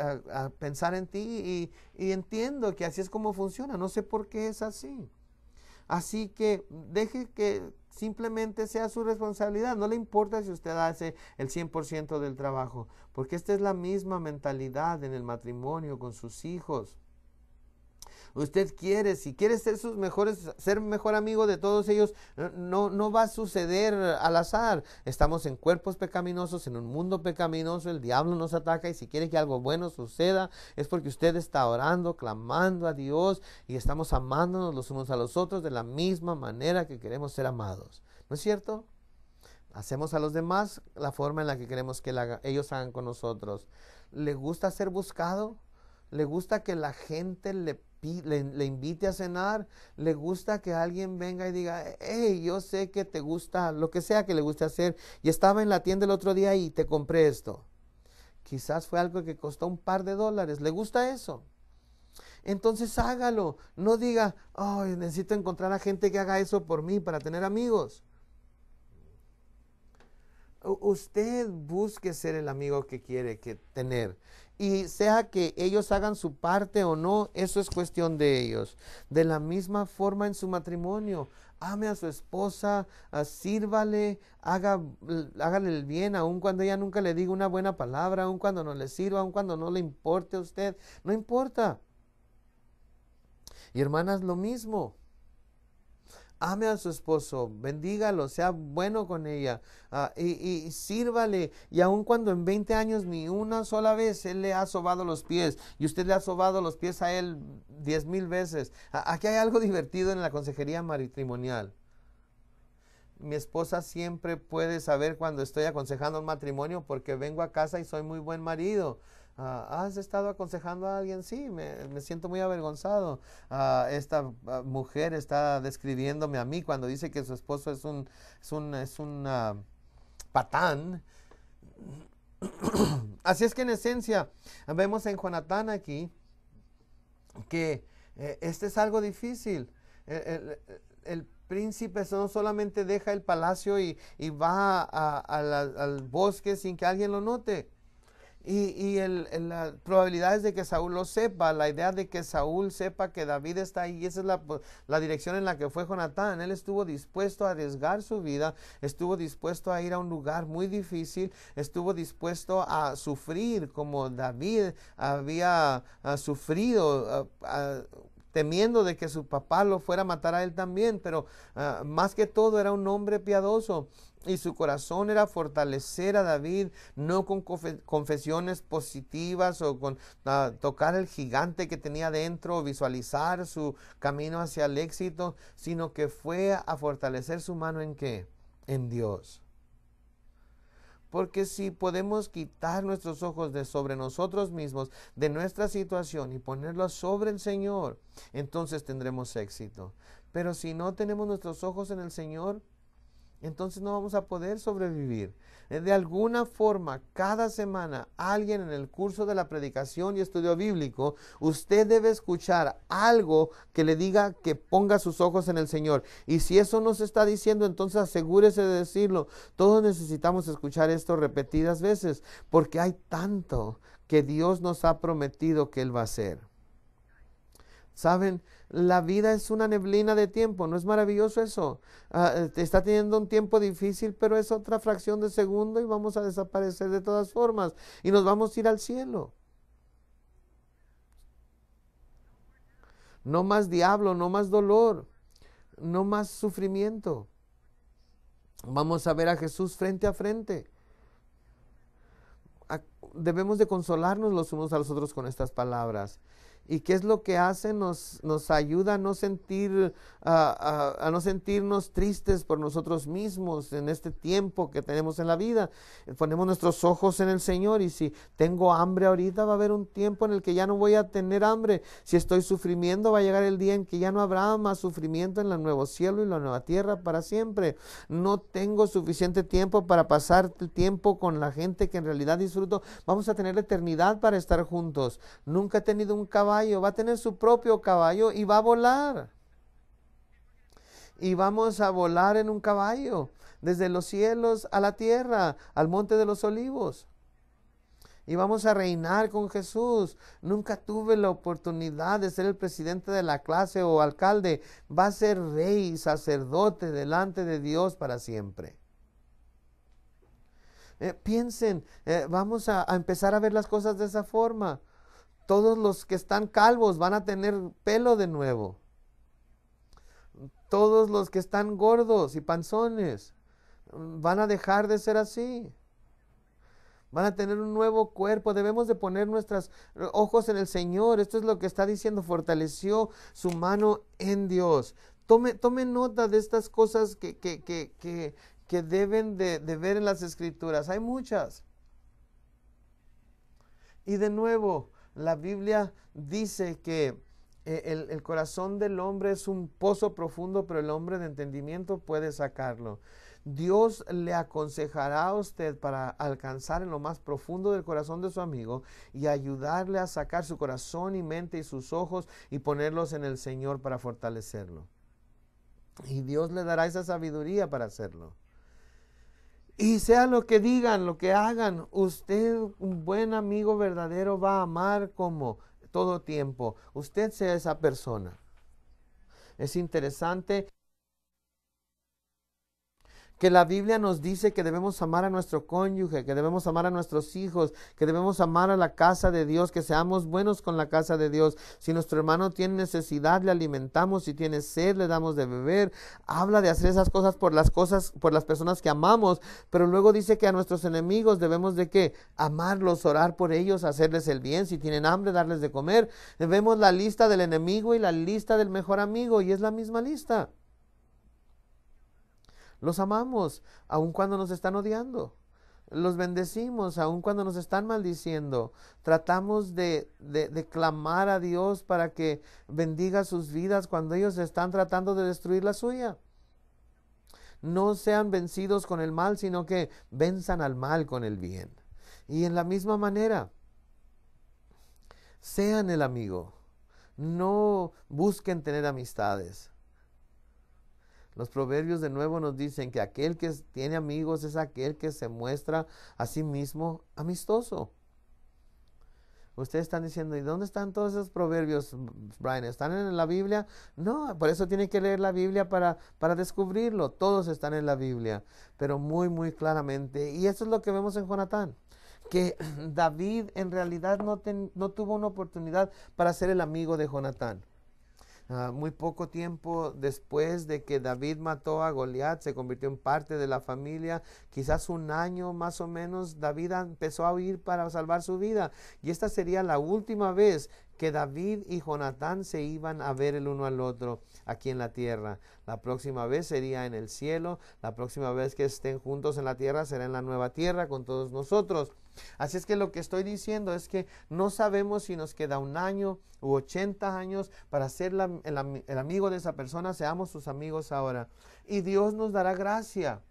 ah, ah, pensar en ti y, y entiendo que así es como funciona, no sé por qué es así. Así que deje que simplemente sea su responsabilidad, no le importa si usted hace el 100% del trabajo, porque esta es la misma mentalidad en el matrimonio con sus hijos. Usted quiere, si quiere ser sus mejores, ser mejor amigo de todos ellos, no, no va a suceder al azar. Estamos en cuerpos pecaminosos, en un mundo pecaminoso, el diablo nos ataca y si quiere que algo bueno suceda, es porque usted está orando, clamando a Dios y estamos amándonos los unos a los otros de la misma manera que queremos ser amados. ¿No es cierto? Hacemos a los demás la forma en la que queremos que ellos hagan con nosotros. ¿Le gusta ser buscado? ¿Le gusta que la gente le le, invite a cenar, le gusta que alguien venga y diga, hey, yo sé que te gusta lo que sea que le guste hacer, y estaba en la tienda el otro día y te compré esto. Quizás fue algo que costó un par de dólares, le gusta eso. Entonces hágalo, no diga, oh, necesito encontrar a gente que haga eso por mí para tener amigos usted busque ser el amigo que quiere que tener. Y sea que ellos hagan su parte o no, eso es cuestión de ellos. De la misma forma en su matrimonio, ame a su esposa, ah, sírvale, haga, hágale el bien, aun cuando ella nunca le diga una buena palabra, aun cuando no le sirva, aun cuando no le importe a usted, no importa. Y hermanas, lo mismo ame a su esposo, bendígalo, sea bueno con ella ah, y, sírvale. Y aun cuando en 20 años ni una sola vez él le ha sobado los pies y usted le ha sobado los pies a él diez mil veces. aquí hay algo divertido en la consejería matrimonial. Mi esposa siempre puede saber cuando estoy aconsejando un matrimonio porque vengo a casa y soy muy buen marido. Ah, ¿Has estado aconsejando a alguien? Sí, me, siento muy avergonzado. Ah, esta ah, mujer está describiéndome a mí cuando dice que su esposo es un, es un, es un patán. Así es que en esencia vemos en Jonatán aquí que eh, este es algo difícil. El, príncipe no solamente deja el palacio y, y va al bosque sin que alguien lo note. Y, y el, la probabilidad es de que Saúl lo sepa, la idea de que Saúl sepa que David está ahí, y esa es pues, la, dirección en la que fue Jonatán. Él estuvo dispuesto a arriesgar su vida, estuvo dispuesto a ir a un lugar muy difícil, estuvo dispuesto a sufrir como David había ah, sufrido. Ah, ah, temiendo de que su papá lo fuera a matar a él también, pero más que todo era un hombre piadoso y su corazón era fortalecer a David, no con confesiones positivas o con ah, tocar el gigante que tenía dentro o visualizar su camino hacia el éxito, sino que fue a fortalecer su mano en qué? En Dios. Porque si podemos quitar nuestros ojos de sobre nosotros mismos, de nuestra situación y ponerlos sobre el Señor, entonces tendremos éxito. Pero si no tenemos nuestros ojos en el Señor, entonces no vamos a poder sobrevivir. Eh, de alguna forma, cada semana, alguien en el curso de la predicación y estudio bíblico, usted debe escuchar algo que le diga que ponga sus ojos en el Señor. Y si eso no se está diciendo, entonces asegúrese de decirlo. Todos necesitamos escuchar esto repetidas veces, porque hay tanto que Dios nos ha prometido que Él va a hacer. Saben, la vida es una neblina de tiempo, ¿no es maravilloso eso? Ah, eh, está teniendo un tiempo difícil, pero es otra fracción de segundo y vamos a desaparecer de todas formas y nos vamos a ir al cielo. No más diablo, no más dolor, no más sufrimiento. Vamos a ver a Jesús frente a frente debemos de consolarnos los unos a los otros con estas palabras. ¿Y qué es lo que hace? Nos, nos ayuda a no, sentir, a, no sentirnos tristes por nosotros mismos en este tiempo que tenemos en la vida. Ponemos nuestros ojos en el Señor y si tengo hambre ahorita va a haber un tiempo en el que ya no voy a tener hambre. Si estoy sufriendo va a llegar el día en que ya no habrá más sufrimiento en el nuevo cielo y la nueva tierra para siempre. No tengo suficiente tiempo para pasar tiempo con la gente que en realidad disfruto. Vamos a tener eternidad para estar juntos. Nunca he tenido un caballo va a tener su propio caballo y va a volar. Y vamos a volar en un caballo, desde los cielos a la tierra, al monte de los olivos. Y vamos a reinar con Jesús. Nunca tuve la oportunidad de ser el presidente de la clase o alcalde. Va a ser rey sacerdote delante de Dios para siempre. Eh, piensen, eh, vamos a empezar a ver las cosas de esa forma. Todos los que están calvos van a tener pelo de nuevo. Todos los que están gordos y panzones van a dejar de ser así. Van a tener un nuevo cuerpo. Debemos de poner nuestros ojos en el Señor. Esto es lo que está diciendo. Fortaleció su mano en Dios. Tome, tome nota de estas cosas que, que, deben de ver en las escrituras. Hay muchas. Y de nuevo, la Biblia dice que eh, el, corazón del hombre es un pozo profundo, pero el hombre de entendimiento puede sacarlo. Dios le aconsejará a usted para alcanzar en lo más profundo del corazón de su amigo y ayudarle a sacar su corazón y mente y sus ojos y ponerlos en el Señor para fortalecerlo. Y Dios le dará esa sabiduría para hacerlo. Y sea lo que digan, lo que hagan, usted, un buen amigo verdadero, va a amar como todo tiempo. Usted sea esa persona. Es interesante que la Biblia nos dice que debemos amar a nuestro cónyuge, que debemos amar a nuestros hijos, que debemos amar a la casa de Dios, que seamos buenos con la casa de Dios. Si nuestro hermano tiene necesidad, le alimentamos, si tiene sed, le damos de beber. Habla de hacer esas cosas por las cosas, por las personas que amamos, pero luego dice que a nuestros enemigos debemos de qué? Amarlos, orar por ellos, hacerles el bien, si tienen hambre, darles de comer. Vemos la lista del enemigo y la lista del mejor amigo y es la misma lista. Los amamos, aun cuando nos están odiando. Los bendecimos, aun cuando nos están maldiciendo. Tratamos de, de clamar a Dios para que bendiga sus vidas cuando ellos están tratando de destruir la suya no sean vencidos con el mal, sino que venzan al mal con el bien. Y en la misma manera, sean el amigo, no busquen tener amistades, los proverbios de nuevo nos dicen que aquel que tiene amigos es aquel que se muestra a sí mismo amistoso. Ustedes están diciendo, ¿y dónde están todos esos proverbios, Brian? ¿Están en la Biblia? No, por eso tiene que leer la Biblia para, para descubrirlo. Todos están en la Biblia, pero muy, muy claramente. Y eso es lo que vemos en Jonatán que David en realidad no, no, tuvo una oportunidad para ser el amigo de Jonatán. Ah, muy poco tiempo después de que David mató a Goliat, se convirtió en parte de la familia. Quizás un año más o menos, David empezó a huir para salvar su vida. Y esta sería la última vez que David y Jonatán se iban a ver el uno al otro aquí en la tierra. La próxima vez sería en el cielo, la próxima vez que estén juntos en la tierra será en la nueva tierra con todos nosotros. Así es que lo que estoy diciendo es que no sabemos si nos queda un año u 80 años para ser el amigo de esa persona, seamos sus amigos ahora. Y Dios nos dará gracia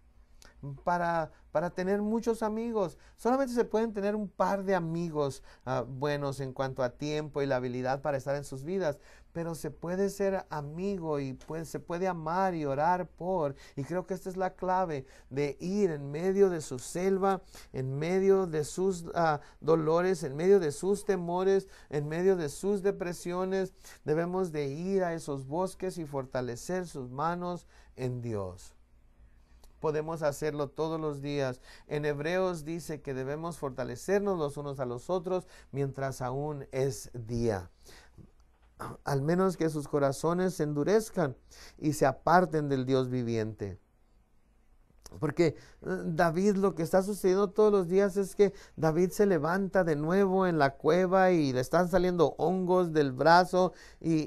para, para tener muchos amigos. Solamente se pueden tener un par de amigos ah, buenos en cuanto a tiempo y la habilidad para estar en sus vidas, pero se puede ser amigo y pues, se puede amar y orar por. Y creo que esta es la clave de ir en medio de su selva, en medio de sus ah, dolores, en medio de sus temores, en medio de sus depresiones. Debemos de ir a esos bosques y fortalecer sus manos en Dios podemos hacerlo todos los días. En Hebreos dice que debemos fortalecernos los unos a los otros mientras aún es día. Al menos que sus corazones se endurezcan y se aparten del Dios viviente. Porque eh, David lo que está sucediendo todos los días es que David se levanta de nuevo en la cueva y le están saliendo hongos del brazo y,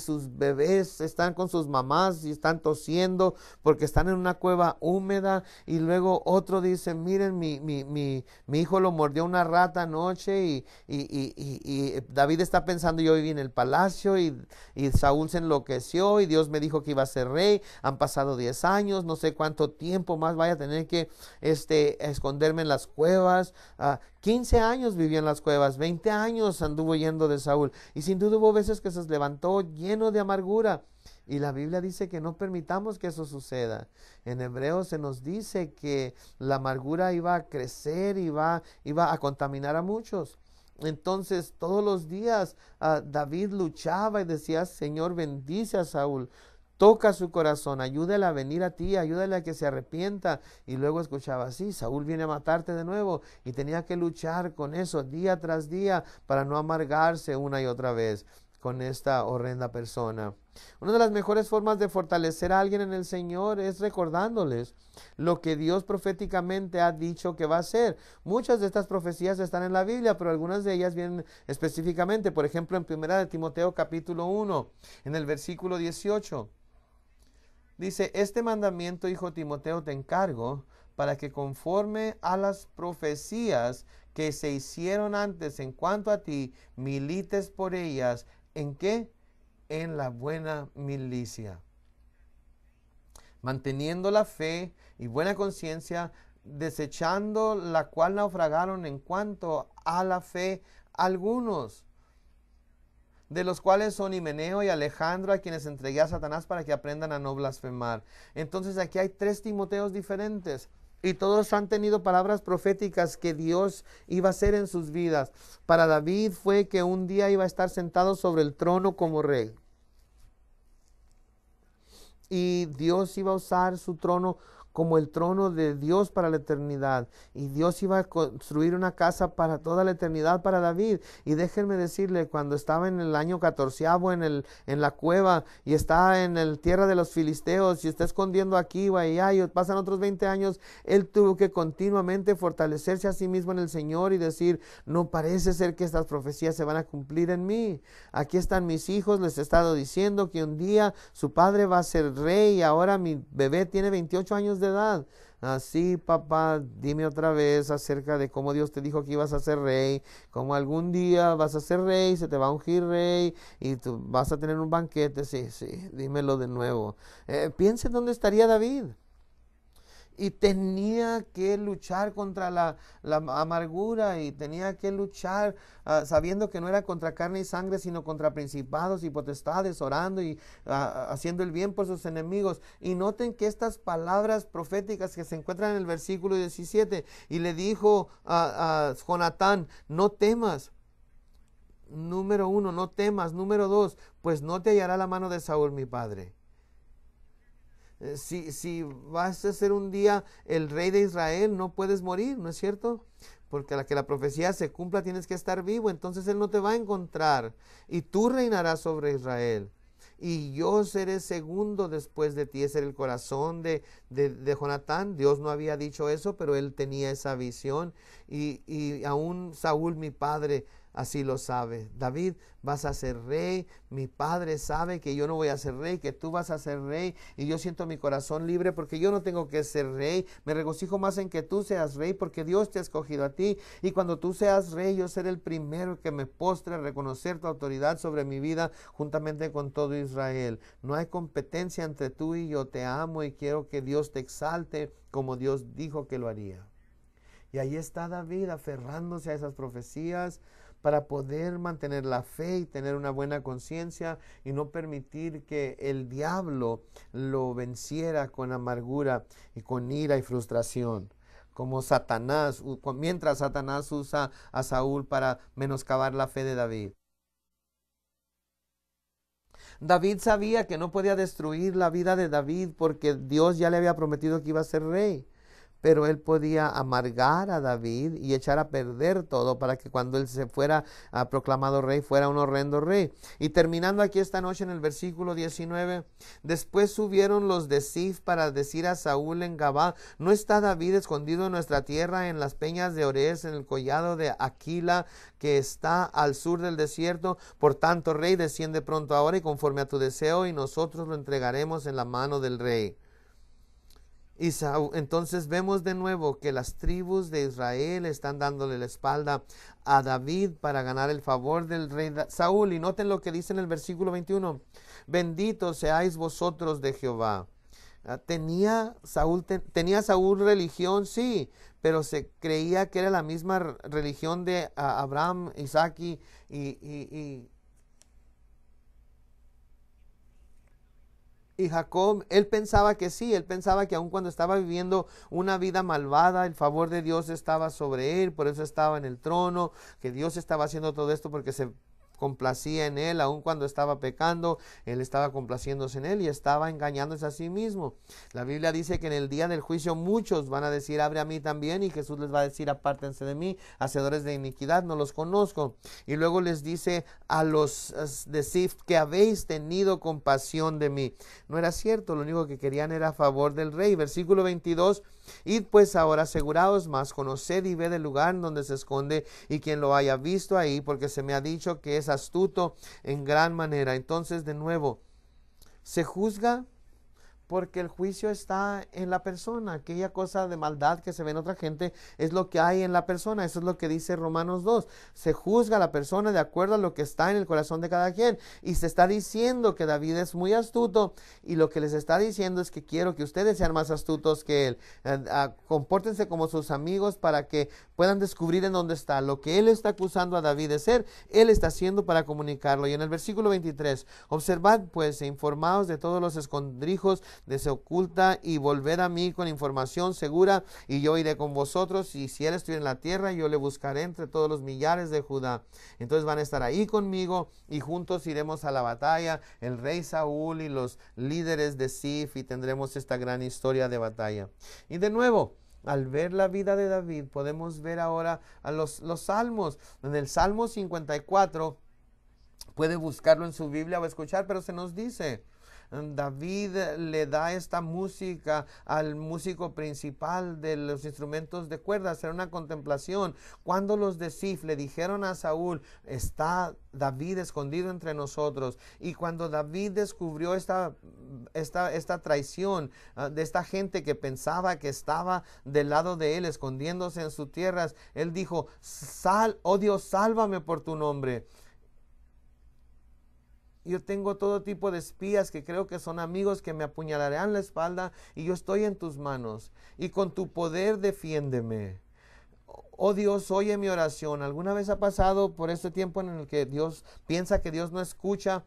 sus bebés están con sus mamás y están tosiendo porque están en una cueva húmeda y luego otro dice, miren, mi, mi, hijo lo mordió una rata anoche y, David está pensando, yo viví en el palacio y, y Saúl se enloqueció y Dios me dijo que iba a ser rey, han pasado 10 años, no sé cuánto tiempo más vaya a tener que este, esconderme en las cuevas. a ah, 15 años vivió en las cuevas, 20 años anduvo yendo de Saúl. Y sin duda hubo veces que se levantó lleno de amargura. Y la Biblia dice que no permitamos que eso suceda. En Hebreos se nos dice que la amargura iba a crecer, y iba a contaminar a muchos. Entonces todos los días ah, David luchaba y decía, Señor, bendice a Saúl toca su corazón, ayúdale a venir a ti, ayúdale a que se arrepienta. Y luego escuchaba así, Saúl viene a matarte de nuevo y tenía que luchar con eso día tras día para no amargarse una y otra vez con esta horrenda persona. Una de las mejores formas de fortalecer a alguien en el Señor es recordándoles lo que Dios proféticamente ha dicho que va a hacer. Muchas de estas profecías están en la Biblia, pero algunas de ellas vienen específicamente, por ejemplo, en primera de Timoteo capítulo 1, en el versículo 18. Dice, este mandamiento, hijo Timoteo, te encargo para que conforme a las profecías que se hicieron antes en cuanto a ti, milites por ellas. ¿En qué? En la buena milicia. Manteniendo la fe y buena conciencia, desechando la cual naufragaron en cuanto a la fe algunos de los cuales son Himeneo y Alejandro, a quienes entregué a Satanás para que aprendan a no blasfemar. Entonces aquí hay tres Timoteos diferentes. Y todos han tenido palabras proféticas que Dios iba a hacer en sus vidas. Para David fue que un día iba a estar sentado sobre el trono como rey. Y Dios iba a usar su trono como el trono de Dios para la eternidad. Y Dios iba a construir una casa para toda la eternidad para David. Y déjenme decirle, cuando estaba en el año catorceavo en, el, en la cueva y está en el tierra de los filisteos y está escondiendo aquí o allá y pasan otros 20 años, él tuvo que continuamente fortalecerse a sí mismo en el Señor y decir, no parece ser que estas profecías se van a cumplir en mí. Aquí están mis hijos, les he estado diciendo que un día su padre va a ser rey y ahora mi bebé tiene 28 años de edad. Así, papá, dime otra vez acerca de cómo Dios te dijo que ibas a ser rey, cómo algún día vas a ser rey, se te va a ungir rey y tú vas a tener un banquete. Sí, sí, dímelo de nuevo. Eh, piense dónde estaría David y tenía que luchar contra la, amargura y tenía que luchar ah, sabiendo que no era contra carne y sangre, sino contra principados y potestades, orando y ah, haciendo el bien por sus enemigos. Y noten que estas palabras proféticas que se encuentran en el versículo 17, y le dijo a, a Jonatán, no temas. Número uno, no temas. Número dos, pues no te hallará la mano de Saúl, mi padre. Eh, si, vas a ser un día el rey de Israel, no puedes morir, ¿no es cierto? porque a la que la profecía se cumpla tienes que estar vivo, entonces Él no te va a encontrar y tú reinarás sobre Israel. Y yo seré segundo después de ti. Ese era el corazón de, de, Jonatán. Dios no había dicho eso, pero él tenía esa visión. Y, y aún Saúl, mi padre, así lo sabe David, vas a ser rey. Mi padre sabe que yo no voy a ser rey, que tú vas a ser rey. Y yo siento mi corazón libre porque yo no tengo que ser rey. Me regocijo más en que tú seas rey porque Dios te ha escogido a ti. Y cuando tú seas rey, yo seré el primero que me postre a reconocer tu autoridad sobre mi vida juntamente con todo Israel. No hay competencia entre tú y yo. Te amo y quiero que Dios te exalte como Dios dijo que lo haría. Y ahí está David aferrándose a esas profecías, para poder mantener la fe y tener una buena conciencia y no permitir que el diablo lo venciera con amargura y con ira y frustración como Satanás, mientras Satanás usa a Saúl para menoscabar la fe de David. David sabía que no podía destruir la vida de David porque Dios ya le había prometido que iba a ser rey pero él podía amargar a David y echar a perder todo para que cuando él se fuera a proclamado rey fuera un horrendo rey. Y terminando aquí esta noche en el versículo 19, después subieron los de Sif para decir a Saúl en Gabá, ¿no está David escondido en nuestra tierra, en las peñas de Orez, en el collado de Aquila, que está al sur del desierto? Por tanto, rey, desciende pronto ahora y conforme a tu deseo, y nosotros lo entregaremos en la mano del rey. Saúl, Entonces vemos de nuevo que las tribus de Israel están dándole la espalda a David para ganar el favor del rey Saúl. Y noten lo que dice en el versículo 21. Benditos seáis vosotros de Jehová. Ah, tenía Saúl, tenía Saúl religión, sí, pero se creía que era la misma religión de ah, Abraham, Isaac y, y, Y Jacob, él pensaba que sí, él pensaba que aun cuando estaba viviendo una vida malvada, el favor de Dios estaba sobre él, por eso estaba en el trono, que Dios estaba haciendo todo esto porque se complacía en él, aun cuando estaba pecando, él estaba complaciéndose en él y estaba engañándose a sí mismo. La Biblia dice que en el día del juicio muchos van a decir, abre a mí también, y Jesús les va a decir, apártense de mí, hacedores de iniquidad, no los conozco. Y luego les dice a los de que habéis tenido compasión de mí. No era cierto, lo único que querían era a favor del rey. Versículo 22 Id pues ahora aseguraos más, conoced y ved el lugar donde se esconde y quien lo haya visto ahí, porque se me ha dicho que es astuto en gran manera. Entonces, de nuevo, se juzga porque el juicio está en la persona. Aquella cosa de maldad que se ve en otra gente es lo que hay en la persona. Eso es lo que dice Romanos 2. Se juzga a la persona de acuerdo a lo que está en el corazón de cada quien. Y se está diciendo que David es muy astuto y lo que les está diciendo es que quiero que ustedes sean más astutos que él. Eh, ah, compórtense como sus amigos para que puedan descubrir en dónde está. Lo que él está acusando a David de ser, él está haciendo para comunicarlo. Y en el versículo 23, observad pues e informaos de todos los escondrijos oculta y volver a mí con información segura y yo iré con vosotros y si él estuviera en la tierra yo le buscaré entre todos los millares de Judá. Entonces van a estar ahí conmigo y juntos iremos a la batalla, el rey Saúl y los líderes de Sif y tendremos esta gran historia de batalla. Y de nuevo, al ver la vida de David, podemos ver ahora a los, los salmos. En el Salmo 54, puede buscarlo en su Biblia o escuchar, pero se nos dice, David le da esta música al músico principal de los instrumentos de cuerda, hacer una contemplación. Cuando los de Sif le dijeron a Saúl, está David escondido entre nosotros. Y cuando David descubrió esta, esta, esta traición ah, de esta gente que pensaba que estaba del lado de él, escondiéndose en sus tierras, él dijo, Sal, oh Dios, sálvame por tu nombre. Yo tengo todo tipo de espías que creo que son amigos que me apuñalarán la espalda y yo estoy en tus manos. Y con tu poder defiéndeme. Oh Dios, oye mi oración. ¿Alguna vez ha pasado por este tiempo en el que Dios piensa que Dios no escucha?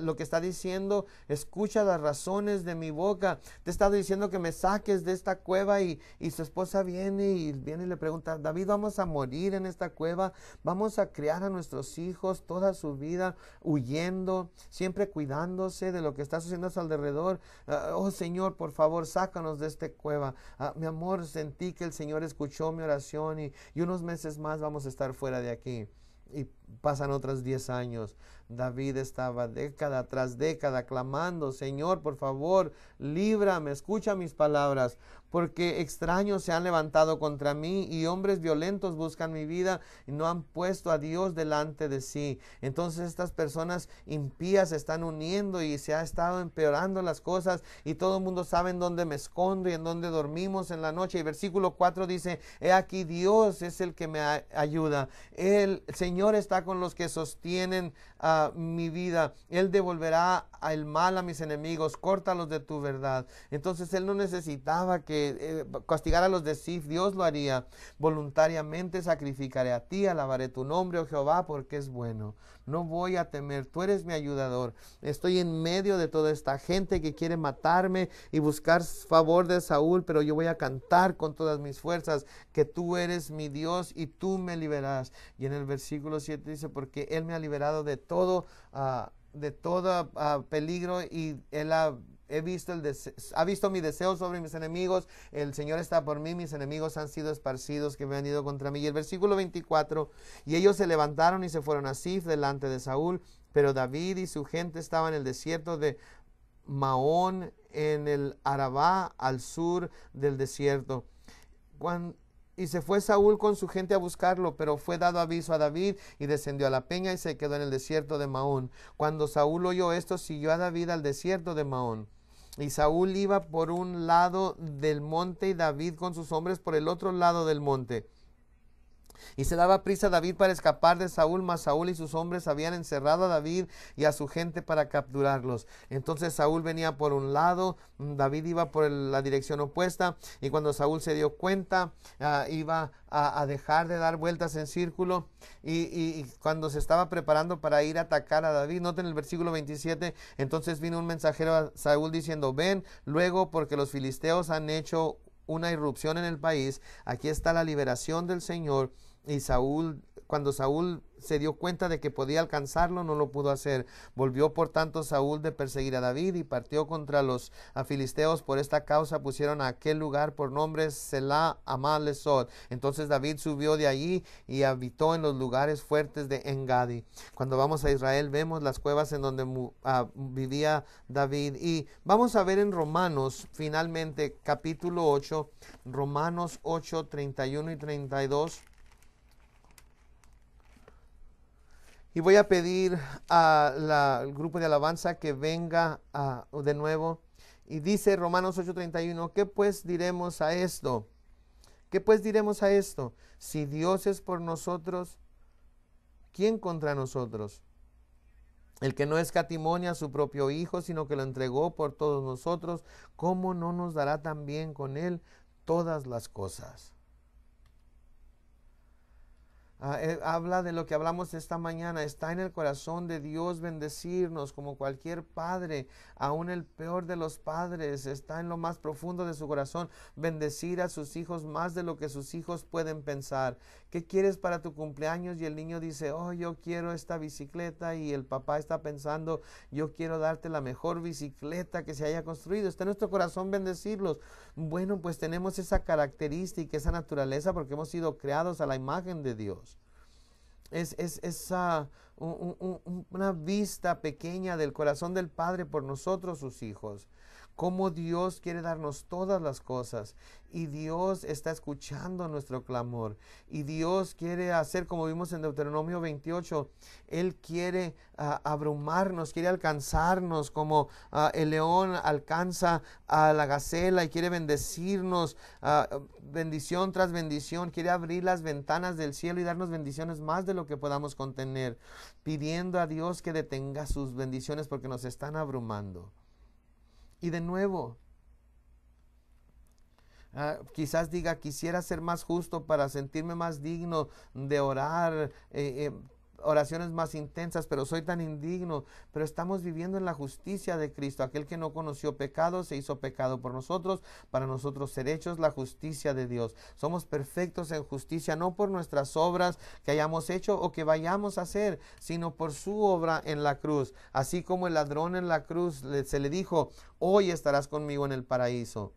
lo que está diciendo, escucha las razones de mi boca. Te he estado diciendo que me saques de esta cueva y, su esposa viene y viene y le pregunta, David, vamos a morir en esta cueva, vamos a criar a nuestros hijos toda su vida huyendo, siempre cuidándose de lo que está sucediendo a alrededor. Ah, oh Señor, por favor, sácanos de esta cueva. Ah, mi amor, sentí que el Señor escuchó mi oración y, y unos meses más vamos a estar fuera de aquí y pasan otros 10 años, David estaba década tras década clamando, Señor, por favor, líbrame, escucha mis palabras, porque extraños se han levantado contra mí y hombres violentos buscan mi vida y no han puesto a Dios delante de sí. Entonces estas personas impías se están uniendo y se ha estado empeorando las cosas y todo el mundo sabe en dónde me escondo y en dónde dormimos en la noche. Y versículo 4 dice, he aquí Dios es el que me ayuda. El Señor está con los que sostienen a mi vida. Él devolverá el mal a mis enemigos. Córtalos de tu verdad. Entonces él no necesitaba que eh, castigar a los de Sif. Dios lo haría. Voluntariamente sacrificaré a ti. Alabaré tu nombre, oh Jehová, porque es bueno no voy a temer, tú eres mi ayudador. Estoy en medio de toda esta gente que quiere matarme y buscar favor de Saúl, pero yo voy a cantar con todas mis fuerzas que tú eres mi Dios y tú me liberas. Y en el versículo 7 dice, porque Él me ha liberado de todo, ah, de todo ah, peligro y Él ha he visto el ha visto mi deseo sobre mis enemigos, el Señor está por mí, mis enemigos han sido esparcidos que me han ido contra mí. Y el versículo 24, y ellos se levantaron y se fueron a Sif delante de Saúl, pero David y su gente estaban en el desierto de Maón, en el Arabá, al sur del desierto. y se fue Saúl con su gente a buscarlo, pero fue dado aviso a David y descendió a la peña y se quedó en el desierto de Maón. Cuando Saúl oyó esto, siguió a David al desierto de Maón. Y Saúl iba por un lado del monte y David con sus hombres por el otro lado del monte. Y se daba prisa David para escapar de Saúl, mas Saúl y sus hombres habían encerrado a David y a su gente para capturarlos. Entonces Saúl venía por un lado, David iba por la dirección opuesta, y cuando Saúl se dio cuenta, ah, iba a, dejar de dar vueltas en círculo, y, y cuando se estaba preparando para ir a atacar a David, noten el versículo 27, entonces vino un mensajero a Saúl diciendo, ven luego porque los filisteos han hecho una irrupción en el país, aquí está la liberación del Señor y Saúl cuando Saúl se dio cuenta de que podía alcanzarlo, no lo pudo hacer. Volvió por tanto Saúl de perseguir a David y partió contra los filisteos. Por esta causa pusieron a aquel lugar por nombre Selah Amalesot. Entonces David subió de allí y habitó en los lugares fuertes de Engadi. Cuando vamos a Israel vemos las cuevas en donde ah, vivía David. Y vamos a ver en Romanos, finalmente, capítulo 8, Romanos 8, 31 y 32 Y voy a pedir al grupo de alabanza que venga de nuevo. Y dice Romanos 8:31, ¿qué pues diremos a esto? ¿Qué pues diremos a esto? Si Dios es por nosotros, ¿quién contra nosotros? El que no escatimonia a su propio Hijo, sino que lo entregó por todos nosotros, ¿cómo no nos dará también con Él todas las cosas? Ah, eh, habla de lo que hablamos esta mañana. Está en el corazón de Dios bendecirnos como cualquier padre, aún el peor de los padres. Está en lo más profundo de su corazón bendecir a sus hijos más de lo que sus hijos pueden pensar. ¿Qué quieres para tu cumpleaños? Y el niño dice, oh, yo quiero esta bicicleta. Y el papá está pensando, yo quiero darte la mejor bicicleta que se haya construido. Está en nuestro corazón bendecirlos. Bueno, pues tenemos esa característica, esa naturaleza, porque hemos sido creados a la imagen de Dios es, es, una vista pequeña del corazón del Padre por nosotros, sus hijos como Dios quiere darnos todas las cosas y Dios está escuchando nuestro clamor y Dios quiere hacer como vimos en Deuteronomio 28, Él quiere ah, abrumarnos, quiere alcanzarnos como ah, el león alcanza a la gacela y quiere bendecirnos ah, bendición tras bendición, quiere abrir las ventanas del cielo y darnos bendiciones más de lo que podamos contener, pidiendo a Dios que detenga sus bendiciones porque nos están abrumando y de nuevo. Ah, quizás diga, quisiera ser más justo para sentirme más digno de orar. Eh, eh, oraciones más intensas, pero soy tan indigno, pero estamos viviendo en la justicia de Cristo. Aquel que no conoció pecado se hizo pecado por nosotros, para nosotros ser hechos la justicia de Dios. Somos perfectos en justicia, no por nuestras obras que hayamos hecho o que vayamos a hacer, sino por su obra en la cruz. Así como el ladrón en la cruz se le dijo, hoy estarás conmigo en el paraíso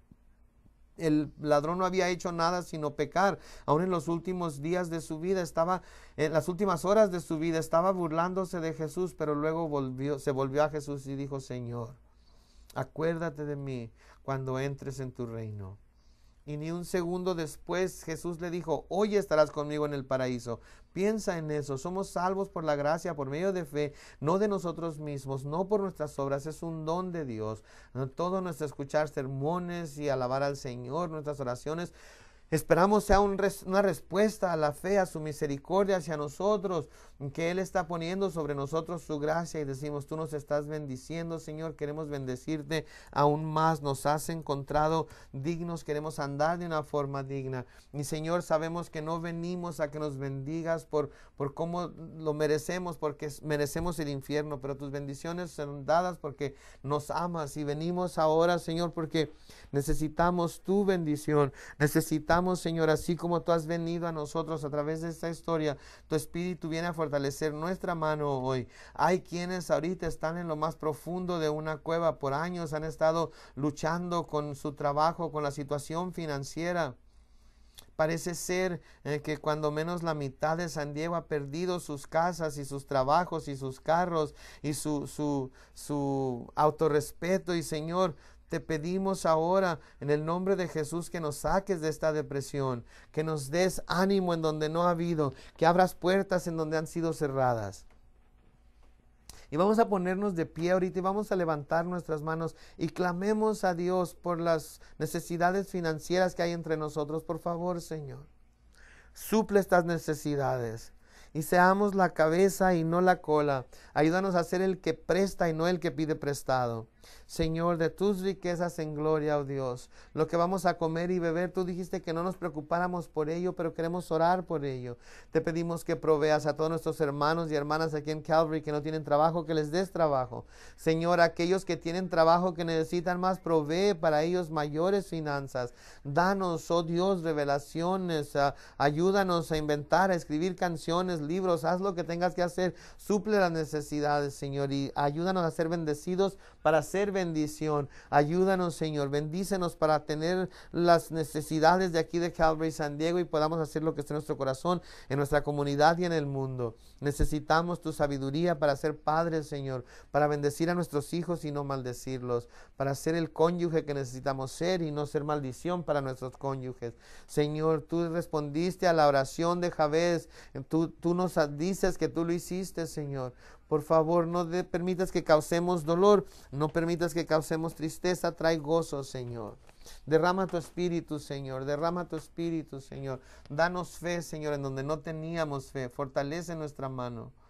el ladrón no había hecho nada sino pecar. Aún en los últimos días de su vida estaba, en las últimas horas de su vida estaba burlándose de Jesús, pero luego volvió, se volvió a Jesús y dijo, Señor, acuérdate de mí cuando entres en tu reino. Y ni un segundo después Jesús le dijo, hoy estarás conmigo en el paraíso. Piensa en eso, somos salvos por la gracia, por medio de fe, no de nosotros mismos, no por nuestras obras, es un don de Dios. Todo nuestro escuchar sermones y alabar al Señor, nuestras oraciones, Esperamos sea una respuesta a la fe, a su misericordia hacia nosotros, que Él está poniendo sobre nosotros su gracia y decimos, tú nos estás bendiciendo, Señor, queremos bendecirte aún más, nos has encontrado dignos, queremos andar de una forma digna. Y Señor, sabemos que no venimos a que nos bendigas por, por cómo lo merecemos, porque merecemos el infierno, pero tus bendiciones son dadas porque nos amas y venimos ahora, Señor, porque necesitamos tu bendición, necesitamos Señor, así como tú has venido a nosotros a través de esta historia, tu espíritu viene a fortalecer nuestra mano hoy. Hay quienes ahorita están en lo más profundo de una cueva, por años han estado luchando con su trabajo, con la situación financiera. Parece ser eh, que cuando menos la mitad de San Diego ha perdido sus casas y sus trabajos y sus carros y su, su, su autorrespeto. Y Señor, te pedimos ahora en el nombre de Jesús que nos saques de esta depresión, que nos des ánimo en donde no ha habido, que abras puertas en donde han sido cerradas. Y vamos a ponernos de pie ahorita y vamos a levantar nuestras manos y clamemos a Dios por las necesidades financieras que hay entre nosotros. Por favor, Señor, suple estas necesidades y seamos la cabeza y no la cola. Ayúdanos a ser el que presta y no el que pide prestado. Señor, de tus riquezas en gloria, oh Dios, lo que vamos a comer y beber, tú dijiste que no nos preocupáramos por ello, pero queremos orar por ello. Te pedimos que proveas a todos nuestros hermanos y hermanas aquí en Calvary que no tienen trabajo, que les des trabajo. Señor, aquellos que tienen trabajo, que necesitan más, provee para ellos mayores finanzas. Danos, oh Dios, revelaciones, ah, ayúdanos a inventar, a escribir canciones, libros, haz lo que tengas que hacer, suple las necesidades, Señor, y ayúdanos a ser bendecidos para ser bendición. Ayúdanos, Señor, bendícenos para tener las necesidades de aquí de Calvary San Diego y podamos hacer lo que esté en nuestro corazón, en nuestra comunidad y en el mundo. Necesitamos tu sabiduría para ser padres, Señor, para bendecir a nuestros hijos y no maldecirlos, para ser el cónyuge que necesitamos ser y no ser maldición para nuestros cónyuges. Señor, tú respondiste a la oración de Javés, tú, tú nos dices que tú lo hiciste, Señor. Por favor, no permitas que causemos dolor, no permitas que causemos tristeza, trae gozo, Señor. Derrama tu espíritu, Señor. Derrama tu espíritu, Señor. Danos fe, Señor, en donde no teníamos fe. Fortalece nuestra mano.